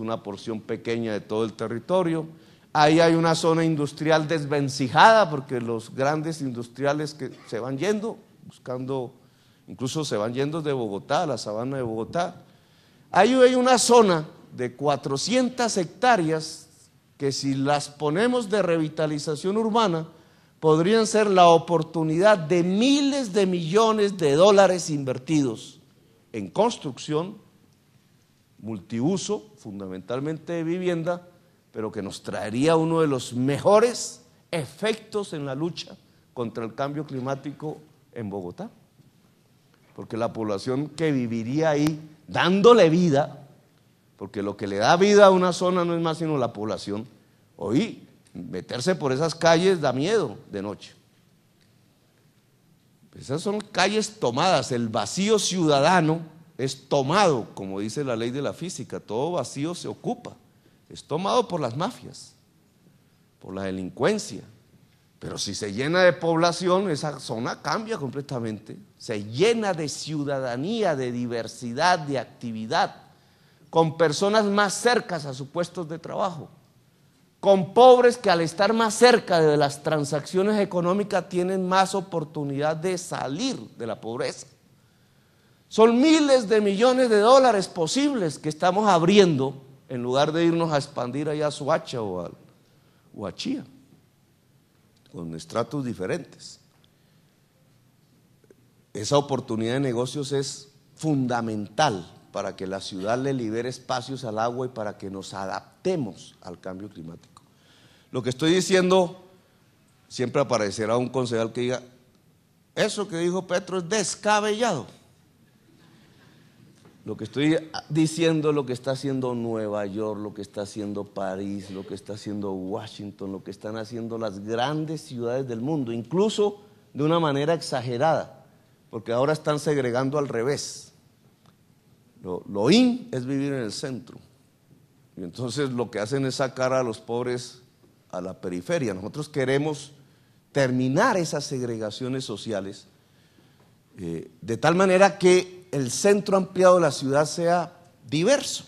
una porción pequeña de todo el territorio. Ahí hay una zona industrial desvencijada porque los grandes industriales que se van yendo buscando, incluso se van yendo de Bogotá, a la sabana de Bogotá. Ahí hay una zona de 400 hectáreas que si las ponemos de revitalización urbana, podrían ser la oportunidad de miles de millones de dólares invertidos en construcción, multiuso, fundamentalmente de vivienda, pero que nos traería uno de los mejores efectos en la lucha contra el cambio climático en Bogotá. Porque la población que viviría ahí dándole vida, porque lo que le da vida a una zona no es más sino la población, hoy meterse por esas calles da miedo de noche. Pues esas son calles tomadas, el vacío ciudadano es tomado, como dice la ley de la física, todo vacío se ocupa, es tomado por las mafias, por la delincuencia, pero si se llena de población, esa zona cambia completamente. Se llena de ciudadanía, de diversidad, de actividad, con personas más cercas a sus puestos de trabajo, con pobres que al estar más cerca de las transacciones económicas tienen más oportunidad de salir de la pobreza. Son miles de millones de dólares posibles que estamos abriendo en lugar de irnos a expandir allá a Suacha o a, o Chía con estratos diferentes. Esa oportunidad de negocios es fundamental para que la ciudad le libere espacios al agua y para que nos adaptemos al cambio climático. Lo que estoy diciendo, siempre aparecerá un concejal que diga, eso que dijo Petro es descabellado. Lo que estoy diciendo es lo que está haciendo Nueva York, lo que está haciendo París, lo que está haciendo Washington, lo que están haciendo las grandes ciudades del mundo, incluso de una manera exagerada, porque ahora están segregando al revés. Lo, in es vivir en el centro. Y entonces lo que hacen es sacar a los pobres a la periferia. Nosotros queremos terminar esas segregaciones sociales eh, de tal manera que el centro ampliado de la ciudad sea diverso,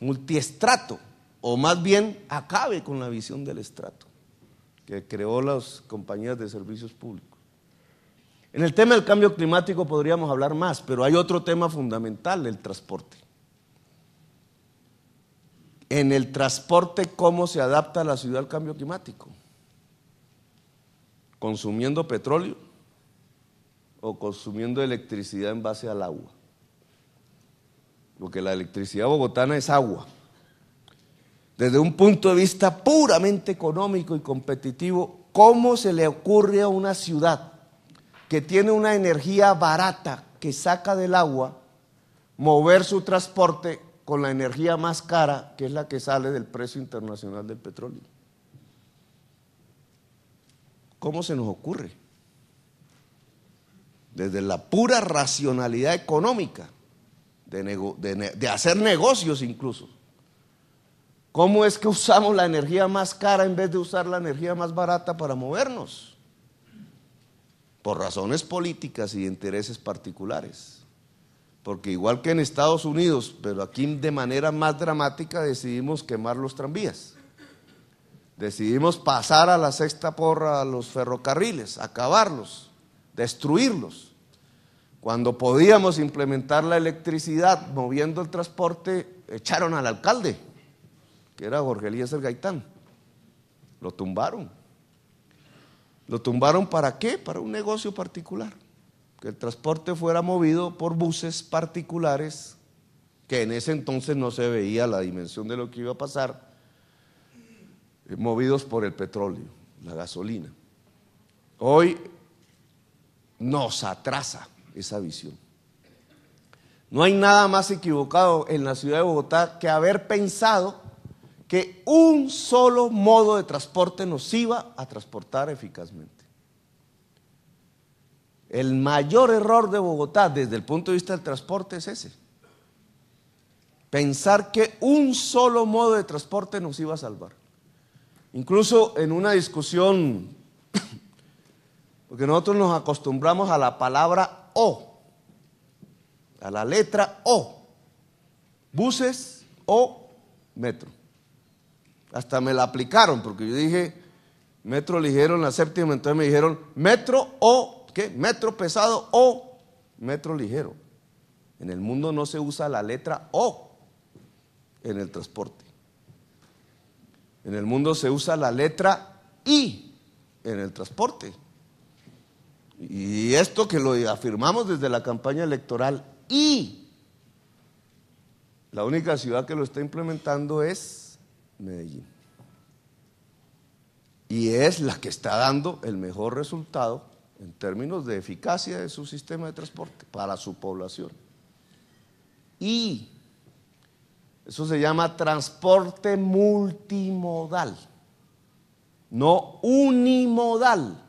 multiestrato, o más bien acabe con la visión del estrato que creó las compañías de servicios públicos. En el tema del cambio climático podríamos hablar más, pero hay otro tema fundamental, el transporte. En el transporte, ¿cómo se adapta la ciudad al cambio climático? Consumiendo petróleo o consumiendo electricidad en base al agua. Porque la electricidad bogotana es agua. Desde un punto de vista puramente económico y competitivo, ¿cómo se le ocurre a una ciudad que tiene una energía barata que saca del agua mover su transporte con la energía más cara, que es la que sale del precio internacional del petróleo? ¿Cómo se nos ocurre? desde la pura racionalidad económica, de, hacer negocios incluso. ¿Cómo es que usamos la energía más cara en vez de usar la energía más barata para movernos? Por razones políticas y intereses particulares. Porque igual que en Estados Unidos, pero aquí de manera más dramática decidimos quemar los tranvías. Decidimos pasar a la sexta porra los ferrocarriles, acabarlos destruirlos. Cuando podíamos implementar la electricidad moviendo el transporte, echaron al alcalde, que era Jorge El Gaitán. Lo tumbaron. ¿Lo tumbaron para qué? Para un negocio particular. Que el transporte fuera movido por buses particulares, que en ese entonces no se veía la dimensión de lo que iba a pasar, eh, movidos por el petróleo, la gasolina. Hoy nos atrasa esa visión. No hay nada más equivocado en la ciudad de Bogotá que haber pensado que un solo modo de transporte nos iba a transportar eficazmente. El mayor error de Bogotá desde el punto de vista del transporte es ese. Pensar que un solo modo de transporte nos iba a salvar. Incluso en una discusión porque nosotros nos acostumbramos a la palabra O, a la letra O. Buses o metro. Hasta me la aplicaron porque yo dije, metro ligero en la séptima, entonces me dijeron, metro o, ¿qué? Metro pesado o metro ligero. En el mundo no se usa la letra O en el transporte. En el mundo se usa la letra I en el transporte. Y esto que lo afirmamos desde la campaña electoral y la única ciudad que lo está implementando es Medellín. Y es la que está dando el mejor resultado en términos de eficacia de su sistema de transporte para su población. Y eso se llama transporte multimodal, no unimodal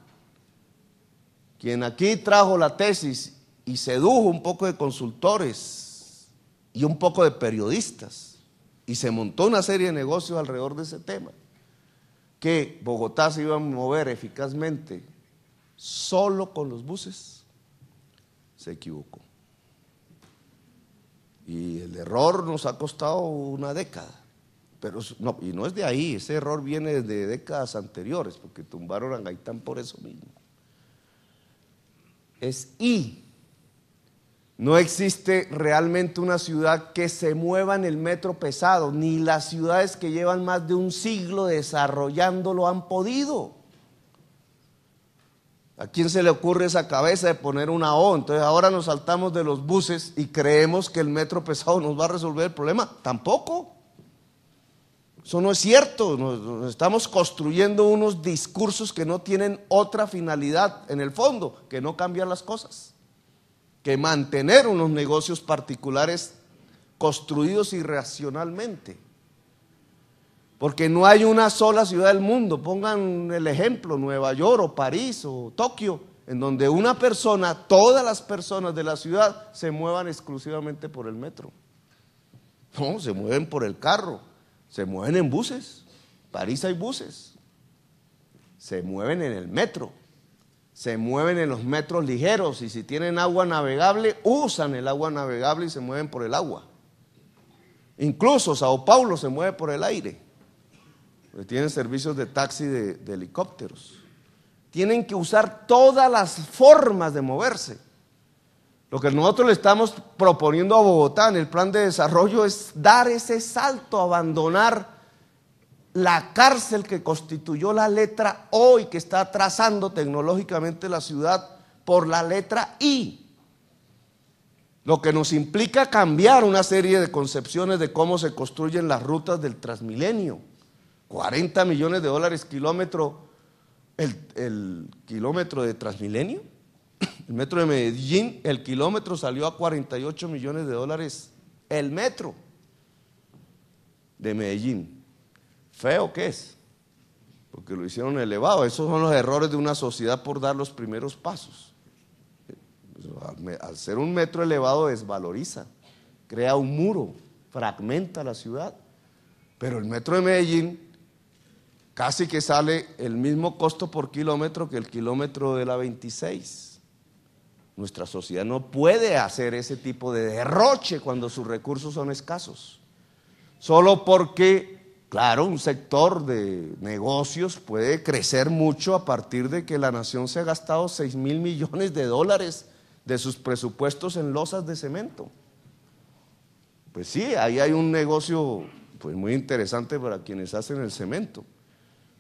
quien aquí trajo la tesis y sedujo un poco de consultores y un poco de periodistas, y se montó una serie de negocios alrededor de ese tema, que Bogotá se iba a mover eficazmente solo con los buses, se equivocó. Y el error nos ha costado una década. Pero no, y no es de ahí, ese error viene de décadas anteriores, porque tumbaron a Gaitán por eso mismo es y. No existe realmente una ciudad que se mueva en el metro pesado, ni las ciudades que llevan más de un siglo desarrollándolo han podido. ¿A quién se le ocurre esa cabeza de poner una O? Entonces ahora nos saltamos de los buses y creemos que el metro pesado nos va a resolver el problema. Tampoco. Eso no es cierto. estamos construyendo unos discursos que no tienen otra finalidad en el fondo que no cambiar las cosas, que mantener unos negocios particulares construidos irracionalmente. Porque no hay una sola ciudad del mundo, pongan el ejemplo, Nueva York o París o Tokio, en donde una persona, todas las personas de la ciudad se muevan exclusivamente por el metro. No, se mueven por el carro se mueven en buses. París hay buses. Se mueven en el metro. Se mueven en los metros ligeros y si tienen agua navegable, usan el agua navegable y se mueven por el agua. Incluso Sao Paulo se mueve por el aire. tienen servicios de taxi de helicópteros. Tienen que usar todas las formas de moverse. Lo que nosotros le estamos proponiendo a Bogotá en el plan de desarrollo es dar ese salto, abandonar la cárcel que constituyó la letra O y que está trazando tecnológicamente la ciudad por la letra I. Lo que nos implica cambiar una serie de concepciones de cómo se construyen las rutas del Transmilenio. 40 millones de dólares kilómetro el kilómetro de Transmilenio. El metro de Medellín, el kilómetro salió a 48 millones de dólares. El metro de Medellín. Feo que es, porque lo hicieron elevado. Esos son los errores de una sociedad por dar los primeros pasos. Pues, al ser un metro elevado desvaloriza, crea un muro, fragmenta la ciudad. Pero el metro de Medellín casi que sale el mismo costo por kilómetro que el kilómetro de la 26. Nuestra sociedad no puede hacer ese tipo de derroche cuando sus recursos son escasos. Solo porque, claro, un sector de negocios puede crecer mucho a partir de que la nación se ha gastado 6 mil millones de dólares de sus presupuestos en losas de cemento. Pues sí, ahí hay un negocio pues, muy interesante para quienes hacen el cemento.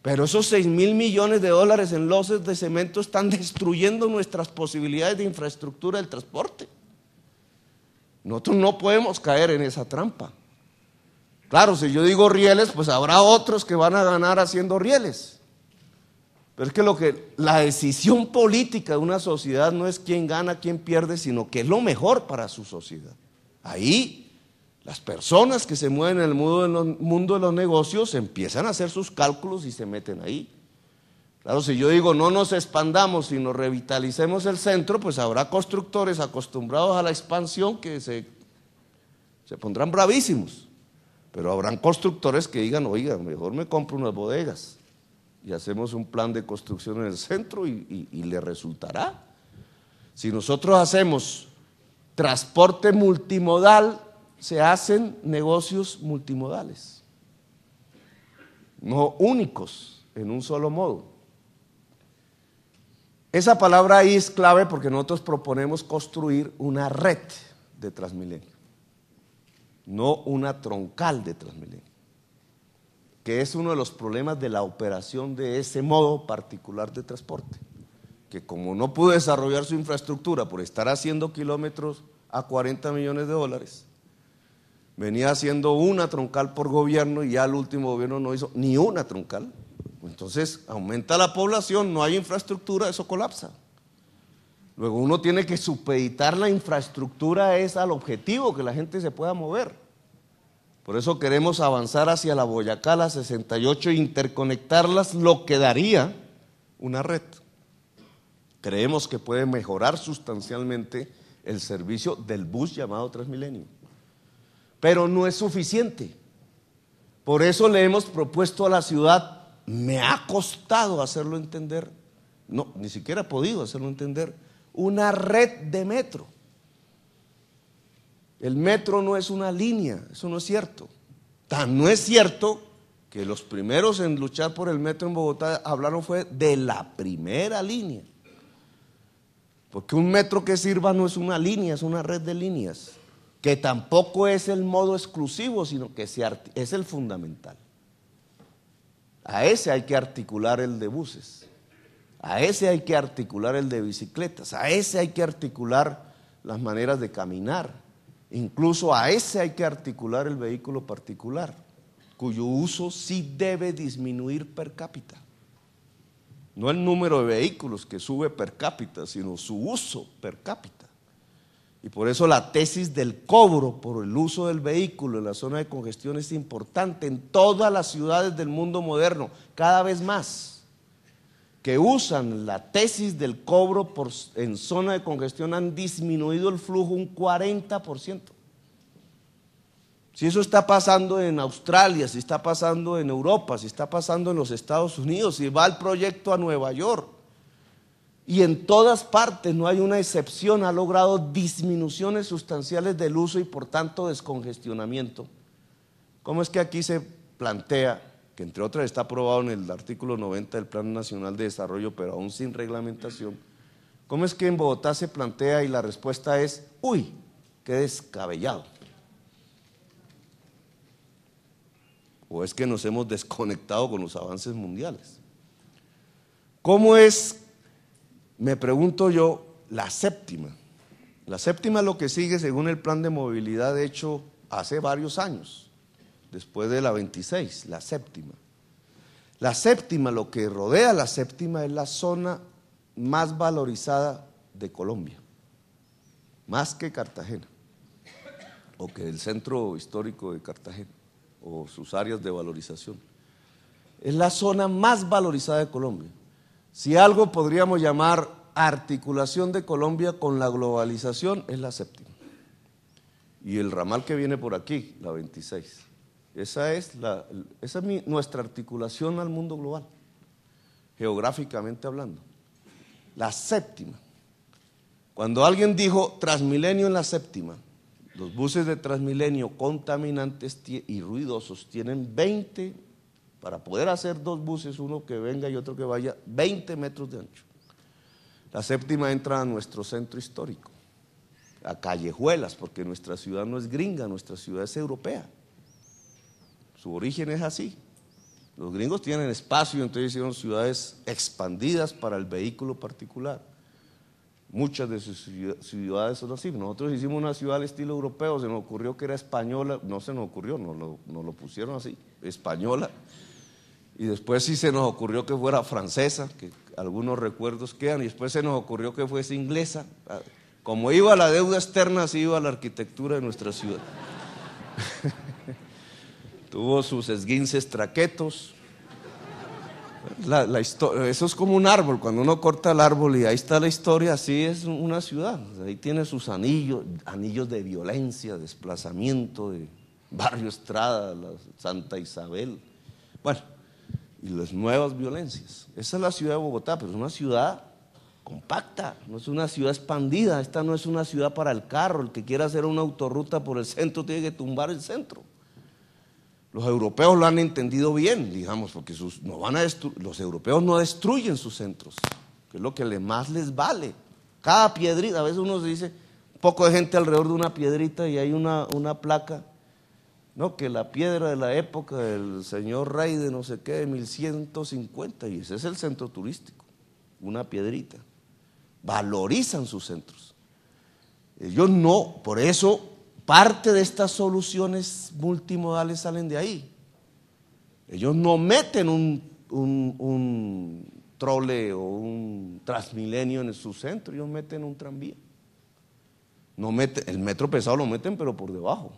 Pero esos 6 mil millones de dólares en loses de cemento están *laughs* destruyendo nuestras posibilidades de infraestructura del transporte. Nosotros no podemos caer en esa trampa. Claro, si yo digo rieles, pues habrá otros que van a ganar haciendo rieles. Pero es que, lo que la decisión política de una sociedad no es quién gana, quién pierde, sino qué es lo mejor para su sociedad. Ahí las personas que se mueven en el mundo de los negocios empiezan a hacer sus cálculos y se meten ahí. Claro, si yo digo no nos expandamos, y nos revitalicemos el centro, pues habrá constructores acostumbrados a la expansión que se, se pondrán bravísimos. Pero habrán constructores que digan, oiga, mejor me compro unas bodegas y hacemos un plan de construcción en el centro y le resultará. Si nosotros hacemos transporte multimodal, se hacen negocios multimodales, no únicos en un solo modo. Esa palabra ahí es clave porque nosotros proponemos construir una red de Transmilenio, no una troncal de Transmilenio, que es uno de los problemas de la operación de ese modo particular de transporte, que como no pudo desarrollar su infraestructura por estar haciendo kilómetros a 40 millones de dólares, venía haciendo una troncal por gobierno y ya el último gobierno no hizo ni una troncal. Entonces aumenta la población, no hay infraestructura, eso colapsa. Luego uno tiene que supeditar la infraestructura es al objetivo, que la gente se pueda mover. Por eso queremos avanzar hacia la Boyacá, la 68, e interconectarlas, lo que daría una red. Creemos que puede mejorar sustancialmente el servicio del bus llamado Transmilenio pero no es suficiente. Por eso le hemos propuesto a la ciudad, me ha costado hacerlo entender, no, ni siquiera he podido hacerlo entender, una red de metro. El metro no es una línea, eso no es cierto. Tan no es cierto que los primeros en luchar por el metro en Bogotá hablaron fue de la primera línea. Porque un metro que sirva no es una línea, es una red de líneas que tampoco es el modo exclusivo, sino que es el fundamental. A ese hay que articular el de buses, a ese hay que articular el de bicicletas, a ese hay que articular las maneras de caminar, incluso a ese hay que articular el vehículo particular, cuyo uso sí debe disminuir per cápita. No el número de vehículos que sube per cápita, sino su uso per cápita. Y por eso la tesis del cobro por el uso del vehículo en la zona de congestión es importante en todas las ciudades del mundo moderno, cada vez más que usan la tesis del cobro en zona de congestión han disminuido el flujo un 40%. Si eso está pasando en Australia, si está pasando en Europa, si está pasando en los Estados Unidos, si va el proyecto a Nueva York, y en todas partes, no hay una excepción, ha logrado disminuciones sustanciales del uso y por tanto descongestionamiento. ¿Cómo es que aquí se plantea, que entre otras está aprobado en el artículo 90 del Plan Nacional de Desarrollo, pero aún sin reglamentación? ¿Cómo es que en Bogotá se plantea y la respuesta es, uy, qué descabellado? ¿O es que nos hemos desconectado con los avances mundiales? ¿Cómo es me pregunto yo, la séptima. La séptima lo que sigue según el plan de movilidad hecho hace varios años, después de la 26, la séptima. La séptima, lo que rodea la séptima es la zona más valorizada de Colombia, más que Cartagena, o que el centro histórico de Cartagena, o sus áreas de valorización. Es la zona más valorizada de Colombia. Si algo podríamos llamar articulación de Colombia con la globalización es la séptima. Y el ramal que viene por aquí, la 26. Esa es, la, nuestra articulación al mundo global, geográficamente hablando. La séptima. Cuando alguien dijo Transmilenio en la séptima, los buses de Transmilenio contaminantes y ruidosos tienen 20 para poder hacer dos buses, uno que venga y otro que vaya, 20 metros de ancho. La séptima entra a nuestro centro histórico, a callejuelas, porque nuestra ciudad no es gringa, nuestra ciudad es europea. Su origen es así. Los gringos tienen espacio, entonces hicieron ciudades expandidas para el vehículo particular. Muchas de sus ciudades son así. Nosotros hicimos una ciudad al estilo europeo, se nos ocurrió que era española, no se nos ocurrió, nos lo, lo pusieron así, española y después sí se nos ocurrió que fuera francesa, que algunos recuerdos quedan, y después se nos ocurrió que fuese inglesa. Ah, como iba la deuda externa, así iba la arquitectura de nuestra ciudad. *laughs* Tuvo sus esguinces traquetos. La, la eso es como un árbol, cuando uno corta el árbol y ahí está la historia, así es una ciudad. Ahí tiene sus anillos, anillos de violencia, desplazamiento de Barrio Estrada, Santa Isabel. Bueno, y las nuevas violencias. Esa es la ciudad de Bogotá, pero es una ciudad compacta, no es una ciudad expandida, esta no es una ciudad para el carro, el que quiera hacer una autorruta por el centro tiene que tumbar el centro. Los europeos lo han entendido bien, digamos, porque sus, no van a los europeos no destruyen sus centros, que es lo que más les vale. Cada piedrita, a veces uno se dice, un poco de gente alrededor de una piedrita y hay una, una placa no, que la piedra de la época del señor rey de no sé qué, de 1150, y ese es el centro turístico, una piedrita. Valorizan sus centros. Ellos no, por eso parte de estas soluciones multimodales salen de ahí. Ellos no meten un, trole o un transmilenio en su centro, ellos meten un tranvía. No el metro pesado lo meten, pero por debajo.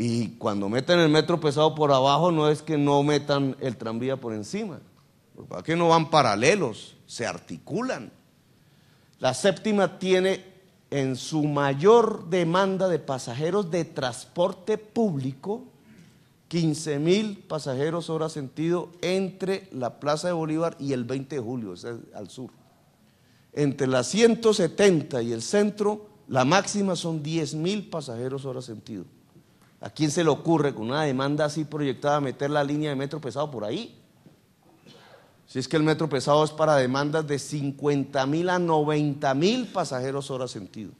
Y cuando meten el metro pesado por abajo, no es que no metan el tranvía por encima. porque no van paralelos? Se articulan. La séptima tiene en su mayor demanda de pasajeros de transporte público 15 mil pasajeros hora sentido entre la Plaza de Bolívar y el 20 de julio, es al sur. Entre la 170 y el centro, la máxima son 10 mil pasajeros hora sentido. ¿A quién se le ocurre con una demanda así proyectada meter la línea de metro pesado por ahí? Si es que el metro pesado es para demandas de 50 mil a 90 mil pasajeros hora sentido.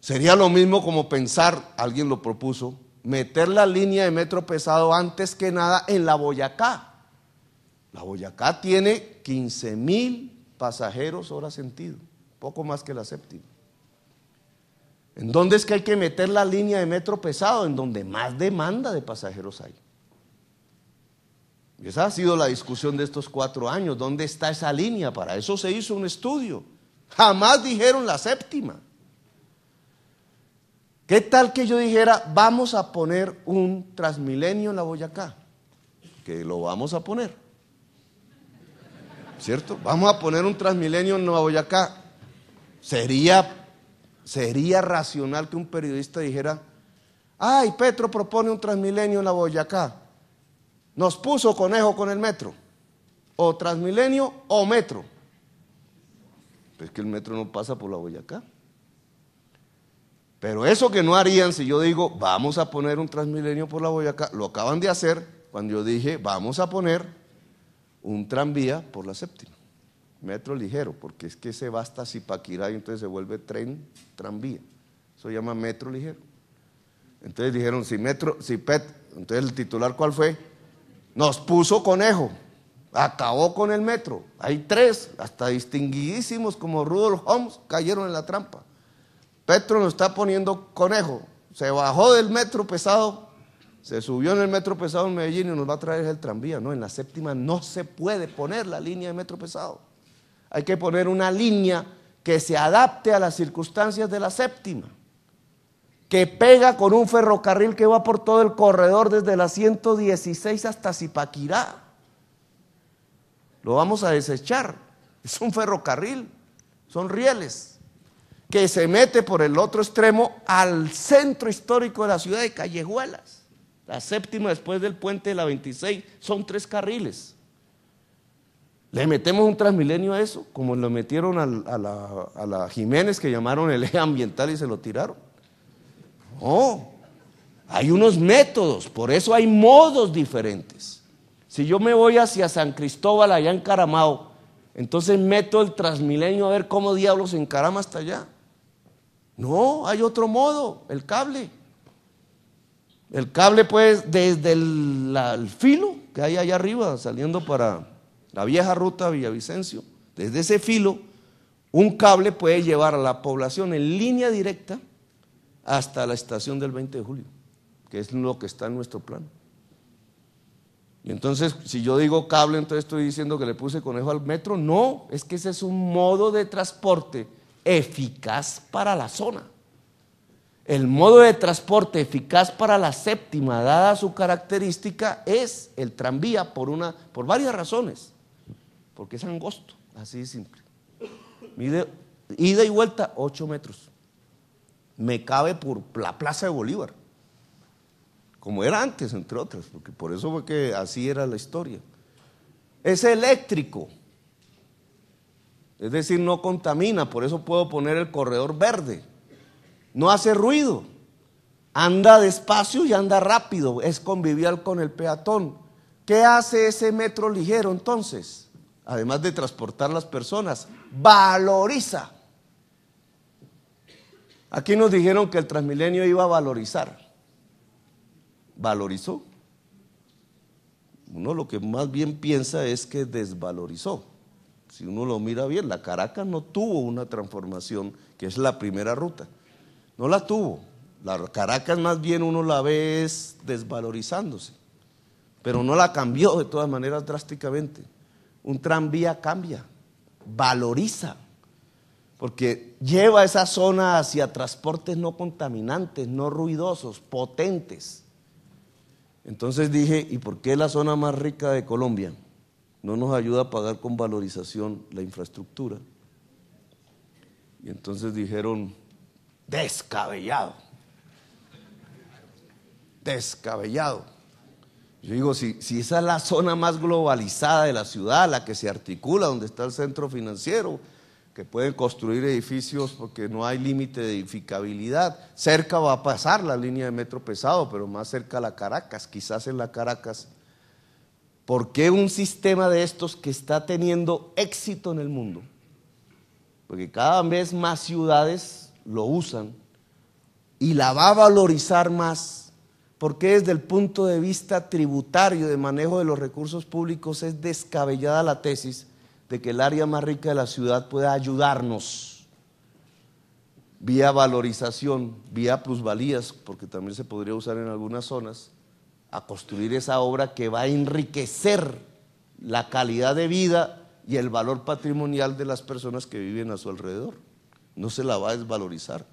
Sería lo mismo como pensar, alguien lo propuso, meter la línea de metro pesado antes que nada en la Boyacá. La Boyacá tiene 15 mil pasajeros hora sentido, poco más que la séptima. ¿En dónde es que hay que meter la línea de metro pesado? En donde más demanda de pasajeros hay. Y esa ha sido la discusión de estos cuatro años. ¿Dónde está esa línea? Para eso se hizo un estudio. Jamás dijeron la séptima. ¿Qué tal que yo dijera, vamos a poner un Transmilenio en la Boyacá? Que lo vamos a poner. ¿Cierto? Vamos a poner un Transmilenio en la Boyacá. Sería ¿Sería racional que un periodista dijera, ay, Petro propone un transmilenio en la Boyacá? Nos puso conejo con el metro. O transmilenio o metro. Pues que el metro no pasa por la Boyacá. Pero eso que no harían si yo digo, vamos a poner un transmilenio por la Boyacá, lo acaban de hacer cuando yo dije, vamos a poner un tranvía por la séptima metro ligero, porque es que se va hasta Zipaquirá y entonces se vuelve tren, tranvía. Eso se llama metro ligero. Entonces dijeron, si metro, si pet, entonces el titular cuál fue? Nos puso conejo, acabó con el metro. Hay tres, hasta distinguidísimos como Rudolf Holmes, cayeron en la trampa. Petro nos está poniendo conejo, se bajó del metro pesado, se subió en el metro pesado en Medellín y nos va a traer el tranvía. No, en la séptima no se puede poner la línea de metro pesado. Hay que poner una línea que se adapte a las circunstancias de la séptima, que pega con un ferrocarril que va por todo el corredor desde la 116 hasta Zipaquirá. Lo vamos a desechar. Es un ferrocarril, son rieles, que se mete por el otro extremo al centro histórico de la ciudad de Callejuelas. La séptima después del puente de la 26 son tres carriles. Le metemos un transmilenio a eso, como lo metieron a, la, Jiménez que llamaron el eje ambiental y se lo tiraron. No, hay unos métodos, por eso hay modos diferentes. Si yo me voy hacia San Cristóbal, allá encaramado, entonces meto el transmilenio a ver cómo diablos encarama hasta allá. No, hay otro modo, el cable. El cable pues desde el filo que hay allá arriba saliendo para la vieja ruta Villavicencio, desde ese filo, un cable puede llevar a la población en línea directa hasta la estación del 20 de julio, que es lo que está en nuestro plan. Y entonces, si yo digo cable, entonces estoy diciendo que le puse conejo al metro. No, es que ese es un modo de transporte eficaz para la zona. El modo de transporte eficaz para la séptima, dada su característica, es el tranvía por, una, por varias razones porque es angosto, así de simple. Mide ida y vuelta 8 metros. Me cabe por la Plaza de Bolívar, como era antes, entre otras, porque por eso fue que así era la historia. Es eléctrico, es decir, no contamina, por eso puedo poner el corredor verde. No hace ruido, anda despacio y anda rápido, es convivial con el peatón. ¿Qué hace ese metro ligero entonces? además de transportar las personas, valoriza. Aquí nos dijeron que el Transmilenio iba a valorizar. ¿Valorizó? Uno lo que más bien piensa es que desvalorizó. Si uno lo mira bien, la Caracas no tuvo una transformación, que es la primera ruta. No la tuvo. La Caracas más bien uno la ve desvalorizándose. Pero no la cambió de todas maneras drásticamente un tranvía cambia, valoriza, porque lleva esa zona hacia transportes no contaminantes, no ruidosos, potentes. Entonces dije, ¿y por qué la zona más rica de Colombia no nos ayuda a pagar con valorización la infraestructura? Y entonces dijeron, descabellado, descabellado. Yo digo, si, esa es la zona más globalizada de la ciudad, la que se articula, donde está el centro financiero, que pueden construir edificios porque no hay límite de edificabilidad. Cerca va a pasar la línea de metro pesado, pero más cerca la Caracas, quizás en la Caracas. ¿Por qué un sistema de estos que está teniendo éxito en el mundo? Porque cada vez más ciudades lo usan y la va a valorizar más porque desde el punto de vista tributario de manejo de los recursos públicos es descabellada la tesis de que el área más rica de la ciudad pueda ayudarnos vía valorización, vía plusvalías, porque también se podría usar en algunas zonas, a construir esa obra que va a enriquecer la calidad de vida y el valor patrimonial de las personas que viven a su alrededor. No se la va a desvalorizar.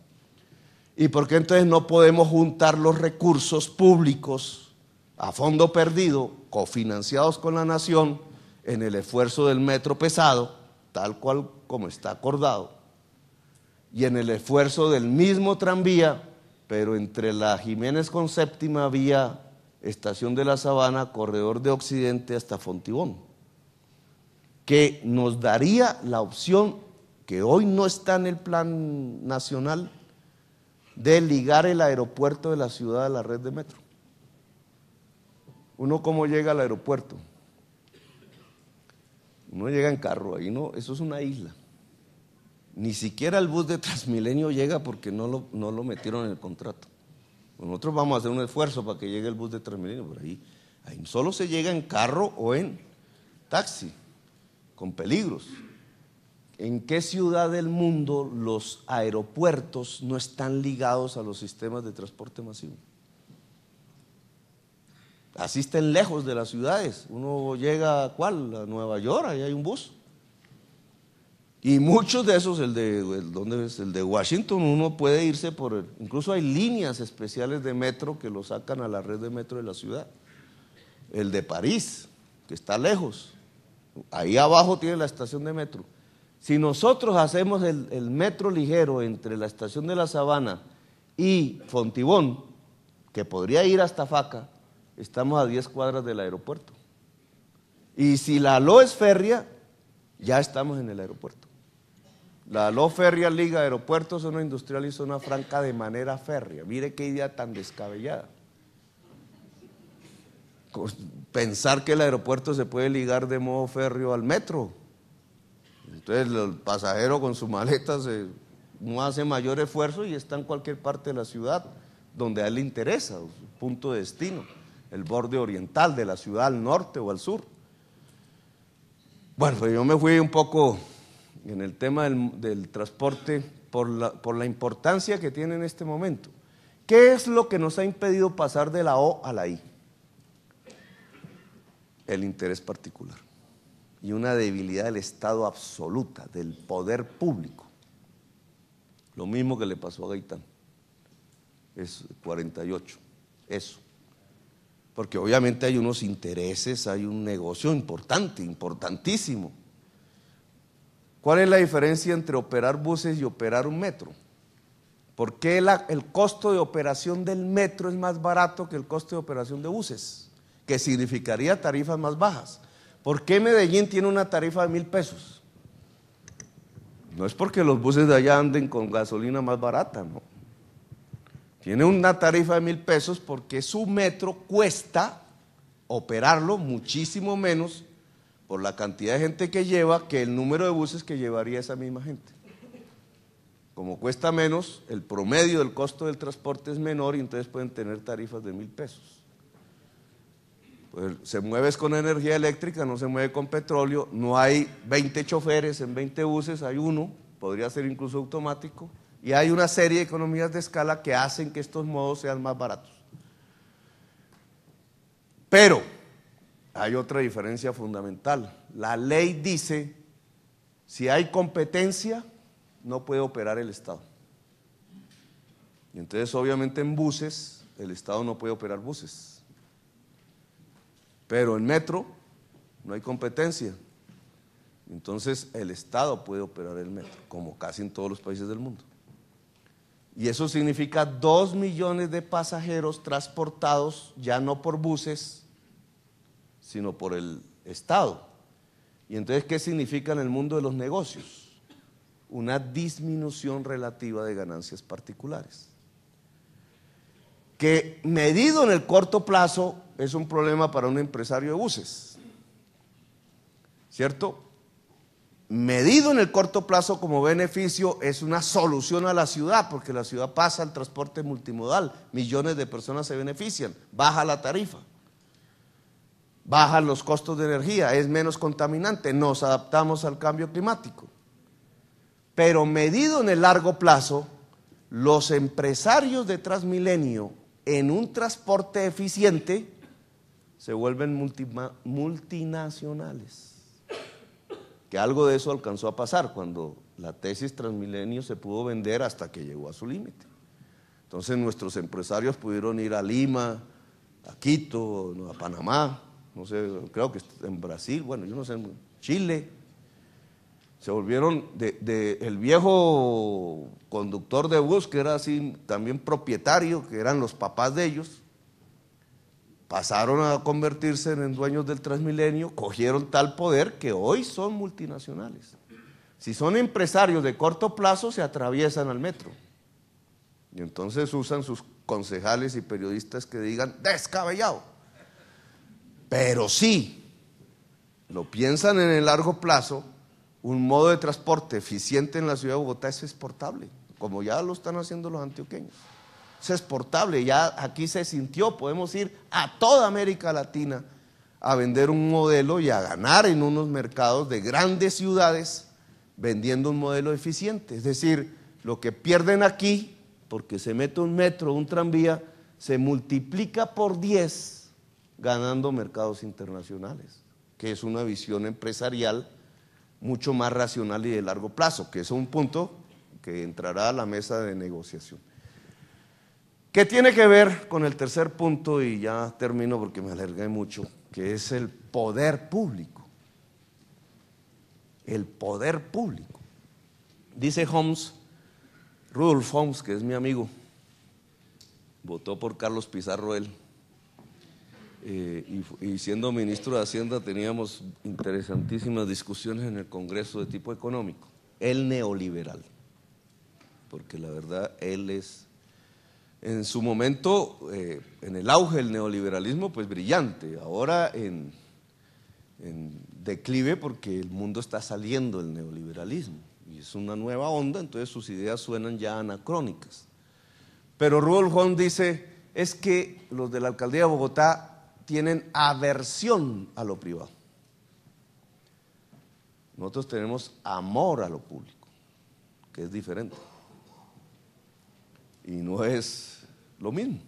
¿Y por qué entonces no podemos juntar los recursos públicos a fondo perdido, cofinanciados con la nación, en el esfuerzo del metro pesado, tal cual como está acordado, y en el esfuerzo del mismo tranvía, pero entre la Jiménez con séptima vía Estación de la Sabana, Corredor de Occidente hasta Fontibón, que nos daría la opción que hoy no está en el plan nacional de ligar el aeropuerto de la ciudad a la red de metro. Uno cómo llega al aeropuerto. Uno llega en carro, ahí no, eso es una isla. Ni siquiera el bus de Transmilenio llega porque no lo, no lo metieron en el contrato. Nosotros vamos a hacer un esfuerzo para que llegue el bus de Transmilenio, por ahí, ahí solo se llega en carro o en taxi, con peligros. ¿En qué ciudad del mundo los aeropuertos no están ligados a los sistemas de transporte masivo? Así están lejos de las ciudades. Uno llega a cuál? A Nueva York, ahí hay un bus. Y muchos de esos, el de, ¿dónde es? el de Washington, uno puede irse por... incluso hay líneas especiales de metro que lo sacan a la red de metro de la ciudad. El de París, que está lejos. Ahí abajo tiene la estación de metro. Si nosotros hacemos el, metro ligero entre la estación de la Sabana y Fontibón, que podría ir hasta Faca, estamos a 10 cuadras del aeropuerto. Y si la LO es férrea, ya estamos en el aeropuerto. La LO férrea liga aeropuerto, zona industrial y zona franca de manera férrea. Mire qué idea tan descabellada. Pues, pensar que el aeropuerto se puede ligar de modo férreo al metro. Entonces el pasajero con su maleta no hace mayor esfuerzo y está en cualquier parte de la ciudad donde a él le interesa, su punto de destino, el borde oriental de la ciudad al norte o al sur. Bueno, pues yo me fui un poco en el tema del, transporte por la importancia que tiene en este momento. ¿Qué es lo que nos ha impedido pasar de la O a la I? El interés particular y una debilidad del Estado absoluta, del poder público. Lo mismo que le pasó a Gaitán. Es 48. Eso. Porque obviamente hay unos intereses, hay un negocio importante, importantísimo. ¿Cuál es la diferencia entre operar buses y operar un metro? ¿Por qué el costo de operación del metro es más barato que el costo de operación de buses? Que significaría tarifas más bajas. ¿Por qué Medellín tiene una tarifa de mil pesos? No es porque los buses de allá anden con gasolina más barata, no. Tiene una tarifa de mil pesos porque su metro cuesta operarlo muchísimo menos por la cantidad de gente que lleva que el número de buses que llevaría esa misma gente. Como cuesta menos, el promedio del costo del transporte es menor y entonces pueden tener tarifas de mil pesos se mueve con energía eléctrica, no se mueve con petróleo, no hay 20 choferes en 20 buses, hay uno, podría ser incluso automático, y hay una serie de economías de escala que hacen que estos modos sean más baratos. Pero hay otra diferencia fundamental. La ley dice, si hay competencia, no puede operar el Estado. Y entonces obviamente en buses, el Estado no puede operar buses pero en metro no hay competencia. Entonces el Estado puede operar el metro, como casi en todos los países del mundo. Y eso significa dos millones de pasajeros transportados ya no por buses, sino por el Estado. ¿Y entonces qué significa en el mundo de los negocios? Una disminución relativa de ganancias particulares que medido en el corto plazo es un problema para un empresario de buses. ¿Cierto? Medido en el corto plazo como beneficio es una solución a la ciudad, porque la ciudad pasa al transporte multimodal, millones de personas se benefician, baja la tarifa, bajan los costos de energía, es menos contaminante, nos adaptamos al cambio climático. Pero medido en el largo plazo, los empresarios de Transmilenio en un transporte eficiente, se vuelven multinacionales. Que algo de eso alcanzó a pasar cuando la tesis Transmilenio se pudo vender hasta que llegó a su límite. Entonces nuestros empresarios pudieron ir a Lima, a Quito, a Panamá, no sé, creo que en Brasil, bueno, yo no sé, Chile, se volvieron de, el viejo conductor de bus, que era así también propietario, que eran los papás de ellos, pasaron a convertirse en dueños del Transmilenio, cogieron tal poder que hoy son multinacionales. Si son empresarios de corto plazo, se atraviesan al metro. Y entonces usan sus concejales y periodistas que digan, descabellado. Pero sí, lo piensan en el largo plazo un modo de transporte eficiente en la ciudad de Bogotá es exportable, como ya lo están haciendo los antioqueños. Es exportable, ya aquí se sintió, podemos ir a toda América Latina a vender un modelo y a ganar en unos mercados de grandes ciudades vendiendo un modelo eficiente. Es decir, lo que pierden aquí, porque se mete un metro, un tranvía, se multiplica por 10 ganando mercados internacionales, que es una visión empresarial mucho más racional y de largo plazo, que es un punto que entrará a la mesa de negociación. ¿Qué tiene que ver con el tercer punto? Y ya termino porque me alargué mucho, que es el poder público. El poder público. Dice Holmes, Rudolf Holmes, que es mi amigo, votó por Carlos Pizarro él eh, y, siendo ministro de Hacienda teníamos interesantísimas discusiones en el Congreso de tipo económico. El neoliberal, porque la verdad él es, en su momento, eh, en el auge del neoliberalismo, pues brillante, ahora en, declive porque el mundo está saliendo del neoliberalismo y es una nueva onda, entonces sus ideas suenan ya anacrónicas. Pero Rudolf Juan dice, es que los de la alcaldía de Bogotá tienen aversión a lo privado. Nosotros tenemos amor a lo público, que es diferente. Y no es lo mismo,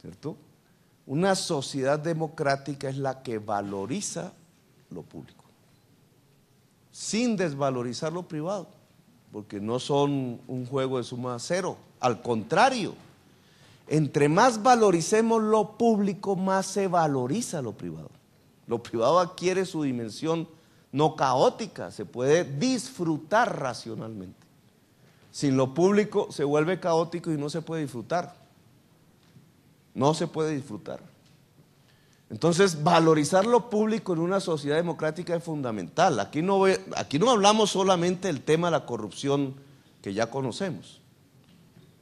¿cierto? Una sociedad democrática es la que valoriza lo público, sin desvalorizar lo privado, porque no son un juego de suma cero, al contrario entre más valoricemos lo público, más se valoriza lo privado. Lo privado adquiere su dimensión no caótica, se puede disfrutar racionalmente. Sin lo público se vuelve caótico y no se puede disfrutar. No se puede disfrutar. Entonces, valorizar lo público en una sociedad democrática es fundamental. Aquí no, aquí no hablamos solamente del tema de la corrupción que ya conocemos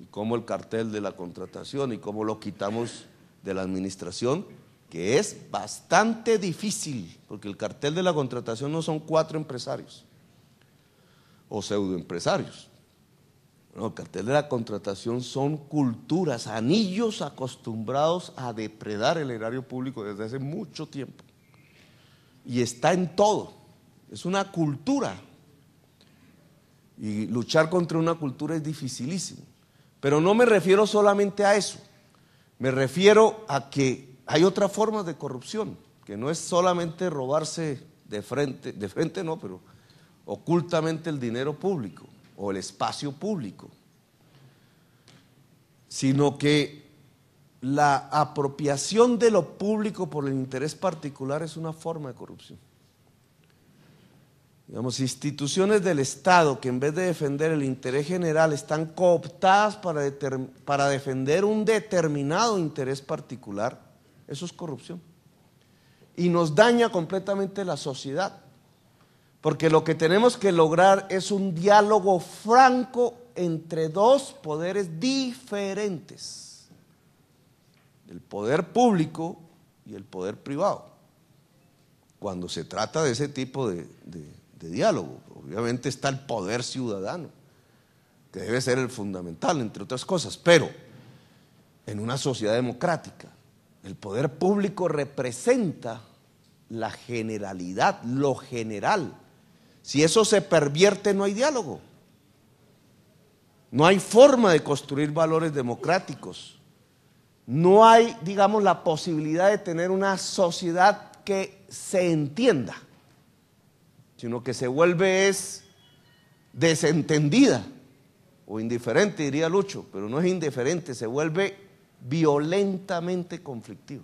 y cómo el cartel de la contratación y cómo lo quitamos de la administración, que es bastante difícil, porque el cartel de la contratación no son cuatro empresarios o pseudoempresarios. No, el cartel de la contratación son culturas, anillos acostumbrados a depredar el erario público desde hace mucho tiempo. Y está en todo. Es una cultura. Y luchar contra una cultura es dificilísimo. Pero no me refiero solamente a eso. Me refiero a que hay otra forma de corrupción, que no es solamente robarse de frente, de frente no, pero ocultamente el dinero público o el espacio público, sino que la apropiación de lo público por el interés particular es una forma de corrupción digamos, instituciones del Estado que en vez de defender el interés general están cooptadas para, para defender un determinado interés particular, eso es corrupción. Y nos daña completamente la sociedad. Porque lo que tenemos que lograr es un diálogo franco entre dos poderes diferentes, el poder público y el poder privado, cuando se trata de ese tipo de, de diálogo. Obviamente está el poder ciudadano, que debe ser el fundamental, entre otras cosas, pero en una sociedad democrática, el poder público representa la generalidad, lo general. Si eso se pervierte, no hay diálogo. No hay forma de construir valores democráticos. No hay, digamos, la posibilidad de tener una sociedad que se entienda sino que se vuelve es desentendida o indiferente, diría Lucho, pero no es indiferente, se vuelve violentamente conflictivo.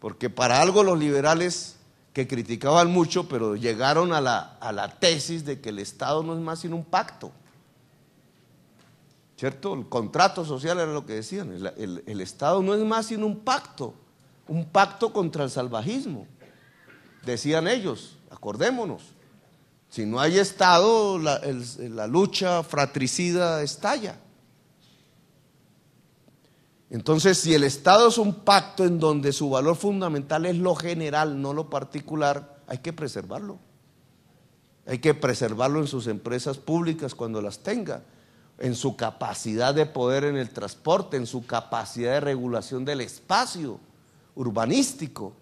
Porque para algo los liberales que criticaban mucho, pero llegaron a la, a la tesis de que el Estado no es más sino un pacto. ¿Cierto? El contrato social era lo que decían. El, el Estado no es más sino un pacto, un pacto contra el salvajismo, decían ellos Acordémonos. Si no hay Estado, la, lucha fratricida estalla. Entonces, si el Estado es un pacto en donde su valor fundamental es lo general, no lo particular, hay que preservarlo. Hay que preservarlo en sus empresas públicas cuando las tenga, en su capacidad de poder en el transporte, en su capacidad de regulación del espacio urbanístico,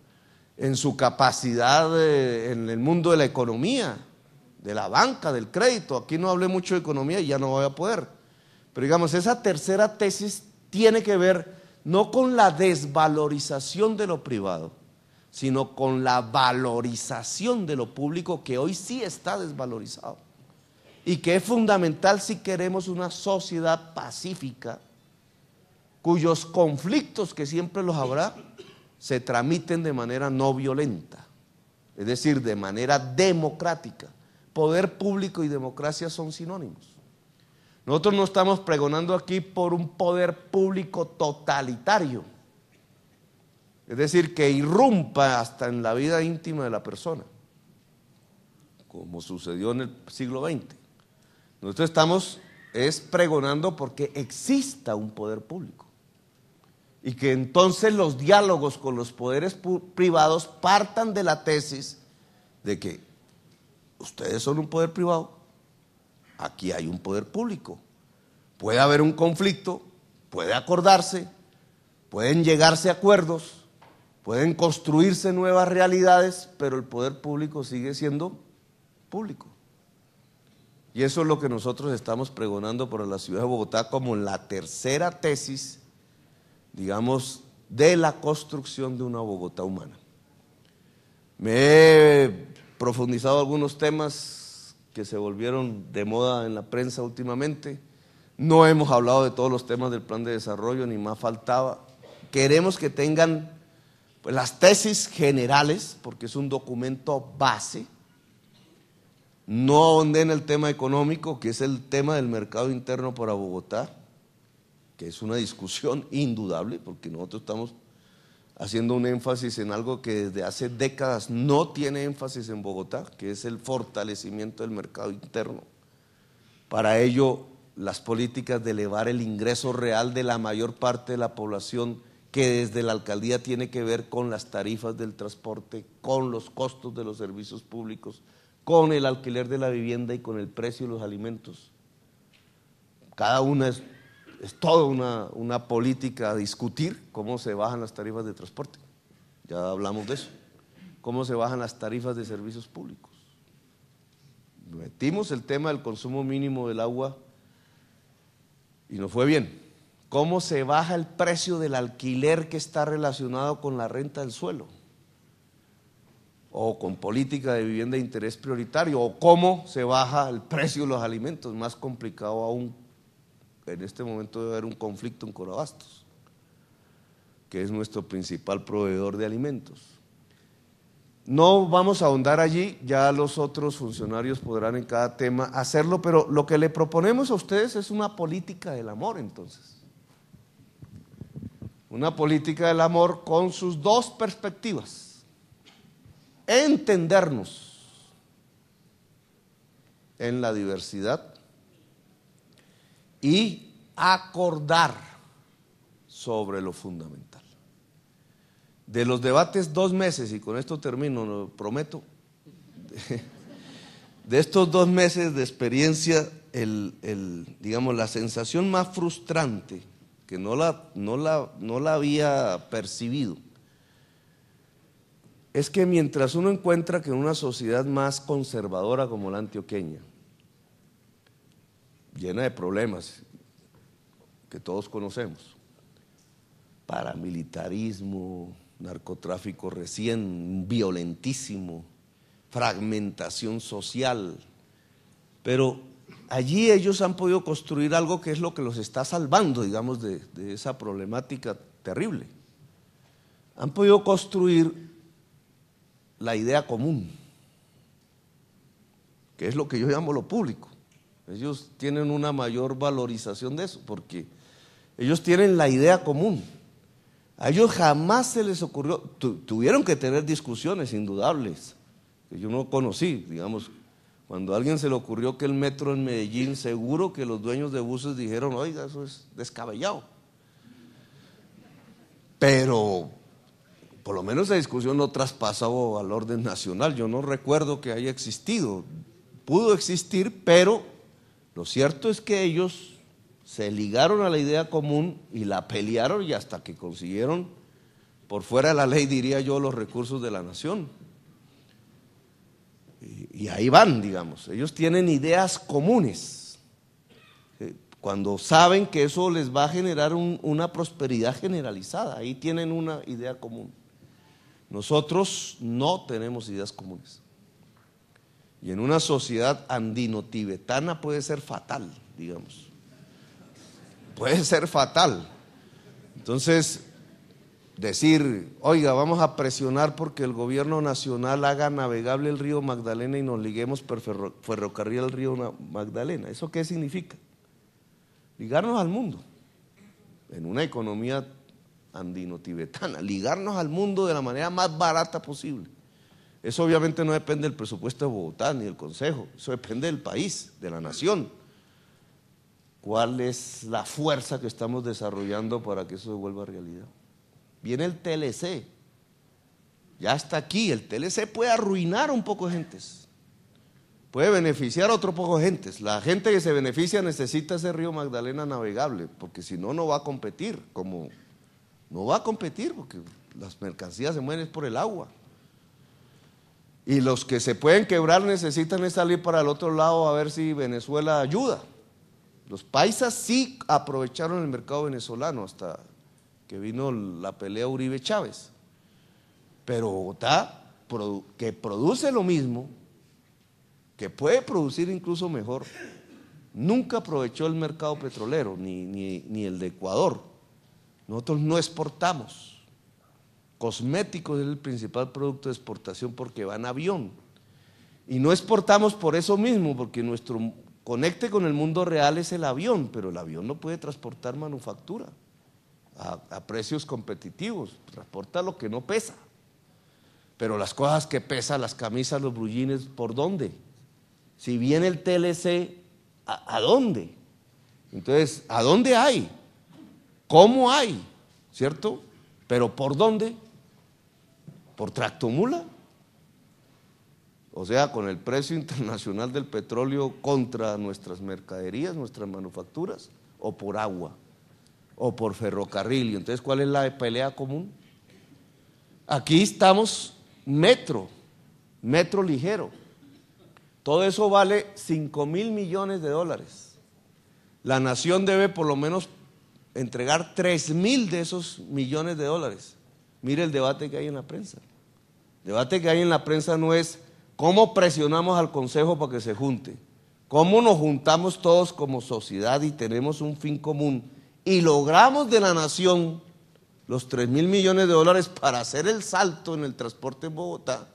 en su capacidad eh, en el mundo de la economía, de la banca, del crédito. Aquí no hablé mucho de economía y ya no voy a poder. Pero digamos, esa tercera tesis tiene que ver no con la desvalorización de lo privado, sino con la valorización de lo público que hoy sí está desvalorizado y que es fundamental si queremos una sociedad pacífica cuyos conflictos que siempre los habrá se tramiten de manera no violenta, es decir, de manera democrática. Poder público y democracia son sinónimos. Nosotros no estamos pregonando aquí por un poder público totalitario, es decir, que irrumpa hasta en la vida íntima de la persona, como sucedió en el siglo XX. Nosotros estamos es pregonando porque exista un poder público y que entonces los diálogos con los poderes privados partan de la tesis de que ustedes son un poder privado, aquí hay un poder público. Puede haber un conflicto, puede acordarse, pueden llegarse acuerdos, pueden construirse nuevas realidades, pero el poder público sigue siendo público. Y eso es lo que nosotros estamos pregonando por la ciudad de Bogotá como la tercera tesis digamos, de la construcción de una Bogotá humana. Me he profundizado algunos temas que se volvieron de moda en la prensa últimamente. No hemos hablado de todos los temas del plan de desarrollo, ni más faltaba. Queremos que tengan pues, las tesis generales, porque es un documento base. No ahondé el tema económico, que es el tema del mercado interno para Bogotá es una discusión *laughs* indudable, porque nosotros estamos haciendo un énfasis en algo que desde hace décadas no tiene énfasis en Bogotá, que es el fortalecimiento del mercado interno. Para ello, las políticas de elevar el ingreso real de la mayor parte de la población que desde la alcaldía tiene que ver con las tarifas del transporte, con los costos de los servicios públicos, con el alquiler de la vivienda y con el precio de los alimentos. Cada una es es toda una, una política a discutir cómo se bajan las tarifas de transporte. Ya hablamos de eso. Cómo se bajan las tarifas de servicios públicos. Metimos el tema del consumo mínimo del agua y no fue bien. Cómo se baja el precio del alquiler que está relacionado con la renta del suelo o con política de vivienda de interés prioritario, o cómo se baja el precio de los alimentos, más complicado aún en este momento debe haber un conflicto en Corabastos, que es nuestro principal proveedor de alimentos. No vamos a ahondar allí, ya los otros funcionarios podrán en cada tema hacerlo, pero lo que le proponemos a ustedes es una política del amor entonces. Una política del amor con sus dos perspectivas. Entendernos en la diversidad y acordar sobre lo fundamental. De los debates dos meses, y con esto termino, lo prometo, *laughs* de estos dos meses de experiencia, el, digamos, la sensación más frustrante, que no la, no la, no la había percibido, es que mientras uno encuentra que en una sociedad más conservadora como la antioqueña, llena de problemas que todos conocemos, paramilitarismo, narcotráfico recién violentísimo, fragmentación social, pero allí ellos han podido construir algo que es lo que los está salvando, digamos, de, esa problemática terrible. Han podido construir la idea común, que es lo que yo llamo lo público. Ellos tienen una mayor valorización de eso, porque ellos tienen la idea común. A ellos jamás se les ocurrió, tuvieron que tener discusiones indudables, que yo no conocí, digamos, cuando a alguien se le ocurrió que el metro en Medellín, seguro que los dueños de buses dijeron, oiga, eso es descabellado. Pero por lo menos esa discusión no traspasó al orden nacional. Yo no recuerdo que haya existido. Pudo existir, pero lo cierto es que ellos se ligaron a la idea común y la pelearon y hasta que consiguieron, por fuera de la ley diría yo, los recursos de la nación. Y, ahí van, digamos, ellos tienen ideas comunes. Eh, cuando saben que eso les va a generar una prosperidad generalizada, ahí tienen una idea común. Nosotros no tenemos ideas comunes. Y en una sociedad andino-tibetana puede ser fatal, digamos. Puede ser fatal. Entonces, decir, oiga, vamos a presionar porque el gobierno nacional haga navegable el río Magdalena y nos liguemos por ferrocarril al río Magdalena. ¿Eso qué significa? Ligarnos al mundo, en una economía andino-tibetana, ligarnos al mundo de la manera más barata posible. Eso obviamente no depende del presupuesto de Bogotá ni del Consejo, eso depende del país, de la nación. ¿Cuál es la fuerza que estamos desarrollando para que eso se vuelva realidad? Viene el TLC, ya está aquí, el TLC puede arruinar a un poco de gentes, puede beneficiar a otro poco de gentes. La gente que se beneficia necesita ese río Magdalena navegable, porque si no, no va a competir, como no va a competir, porque las mercancías se mueven por el agua. Y los que se pueden quebrar necesitan salir para el otro lado a ver si Venezuela ayuda. Los paisas sí aprovecharon el mercado venezolano hasta que vino la pelea Uribe Chávez. Pero Bogotá, que produce lo mismo, que puede producir incluso mejor, nunca aprovechó el mercado petrolero, ni, ni, ni el de Ecuador. Nosotros no exportamos cosméticos es el principal producto de exportación porque van en avión. Y no exportamos por eso mismo, porque nuestro conecte con el mundo real es el avión, pero el avión no puede transportar manufactura a, precios competitivos, transporta lo que no pesa. Pero las cosas que pesan, las camisas, los brullines, ¿por dónde? Si viene el TLC, a dónde? Entonces, ¿a dónde hay? ¿Cómo hay? ¿Cierto? Pero ¿por dónde? por mula, O sea, con el precio *laughs* internacional del petróleo contra nuestras mercaderías, nuestras manufacturas, o por agua, o por ferrocarril. Y entonces, ¿cuál es la pelea común? Aquí estamos metro, metro ligero. Todo eso vale 5 mil millones de dólares. La nación debe por lo menos entregar 3 mil de esos millones de dólares. Mire el debate que hay en la prensa. El debate que hay en la prensa no es cómo presionamos al Consejo para que se junte, cómo nos juntamos todos como sociedad y tenemos un fin común y logramos de la nación los 3 mil millones de dólares para hacer el salto en el transporte en Bogotá,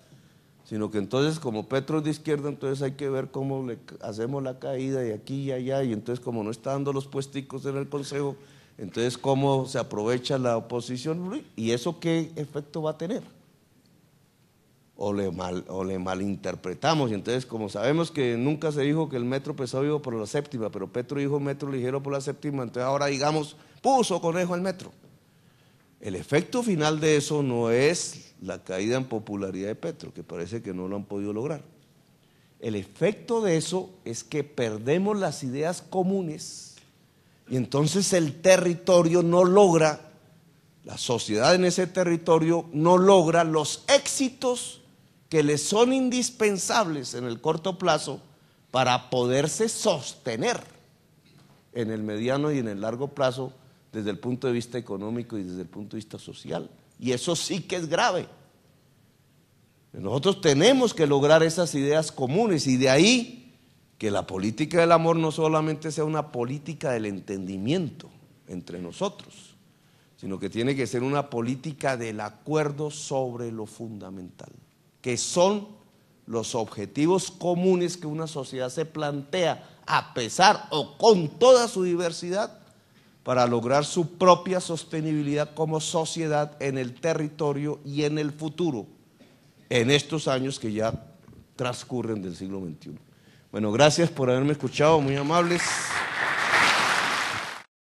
sino que entonces como Petro es de izquierda, entonces hay que ver cómo le hacemos la caída de aquí y allá, y entonces como no está dando los puesticos en el Consejo, entonces, ¿cómo se aprovecha la oposición? ¿Y eso qué efecto va a tener? O le, mal, o le malinterpretamos. Y entonces, como sabemos que nunca se dijo que el metro pesado iba por la séptima, pero Petro dijo metro ligero por la séptima, entonces ahora digamos, puso conejo al metro. El efecto final de eso no es la caída en popularidad de Petro, que parece que no lo han podido lograr. El efecto de eso es que perdemos las ideas comunes y entonces el territorio no logra, la sociedad en ese territorio no logra los éxitos que le son indispensables en el corto plazo para poderse sostener en el mediano y en el largo plazo desde el punto de vista económico y desde el punto de vista social. Y eso sí que es grave. Nosotros tenemos que lograr esas ideas comunes y de ahí que la política del amor no solamente sea una política del entendimiento entre nosotros, sino que tiene que ser una política del acuerdo sobre lo fundamental, que son los objetivos comunes que una sociedad se plantea a pesar o con toda su diversidad para lograr su propia sostenibilidad como sociedad en el territorio y en el futuro, en estos años que ya transcurren del siglo XXI. Bueno, gracias por haberme escuchado, muy amables.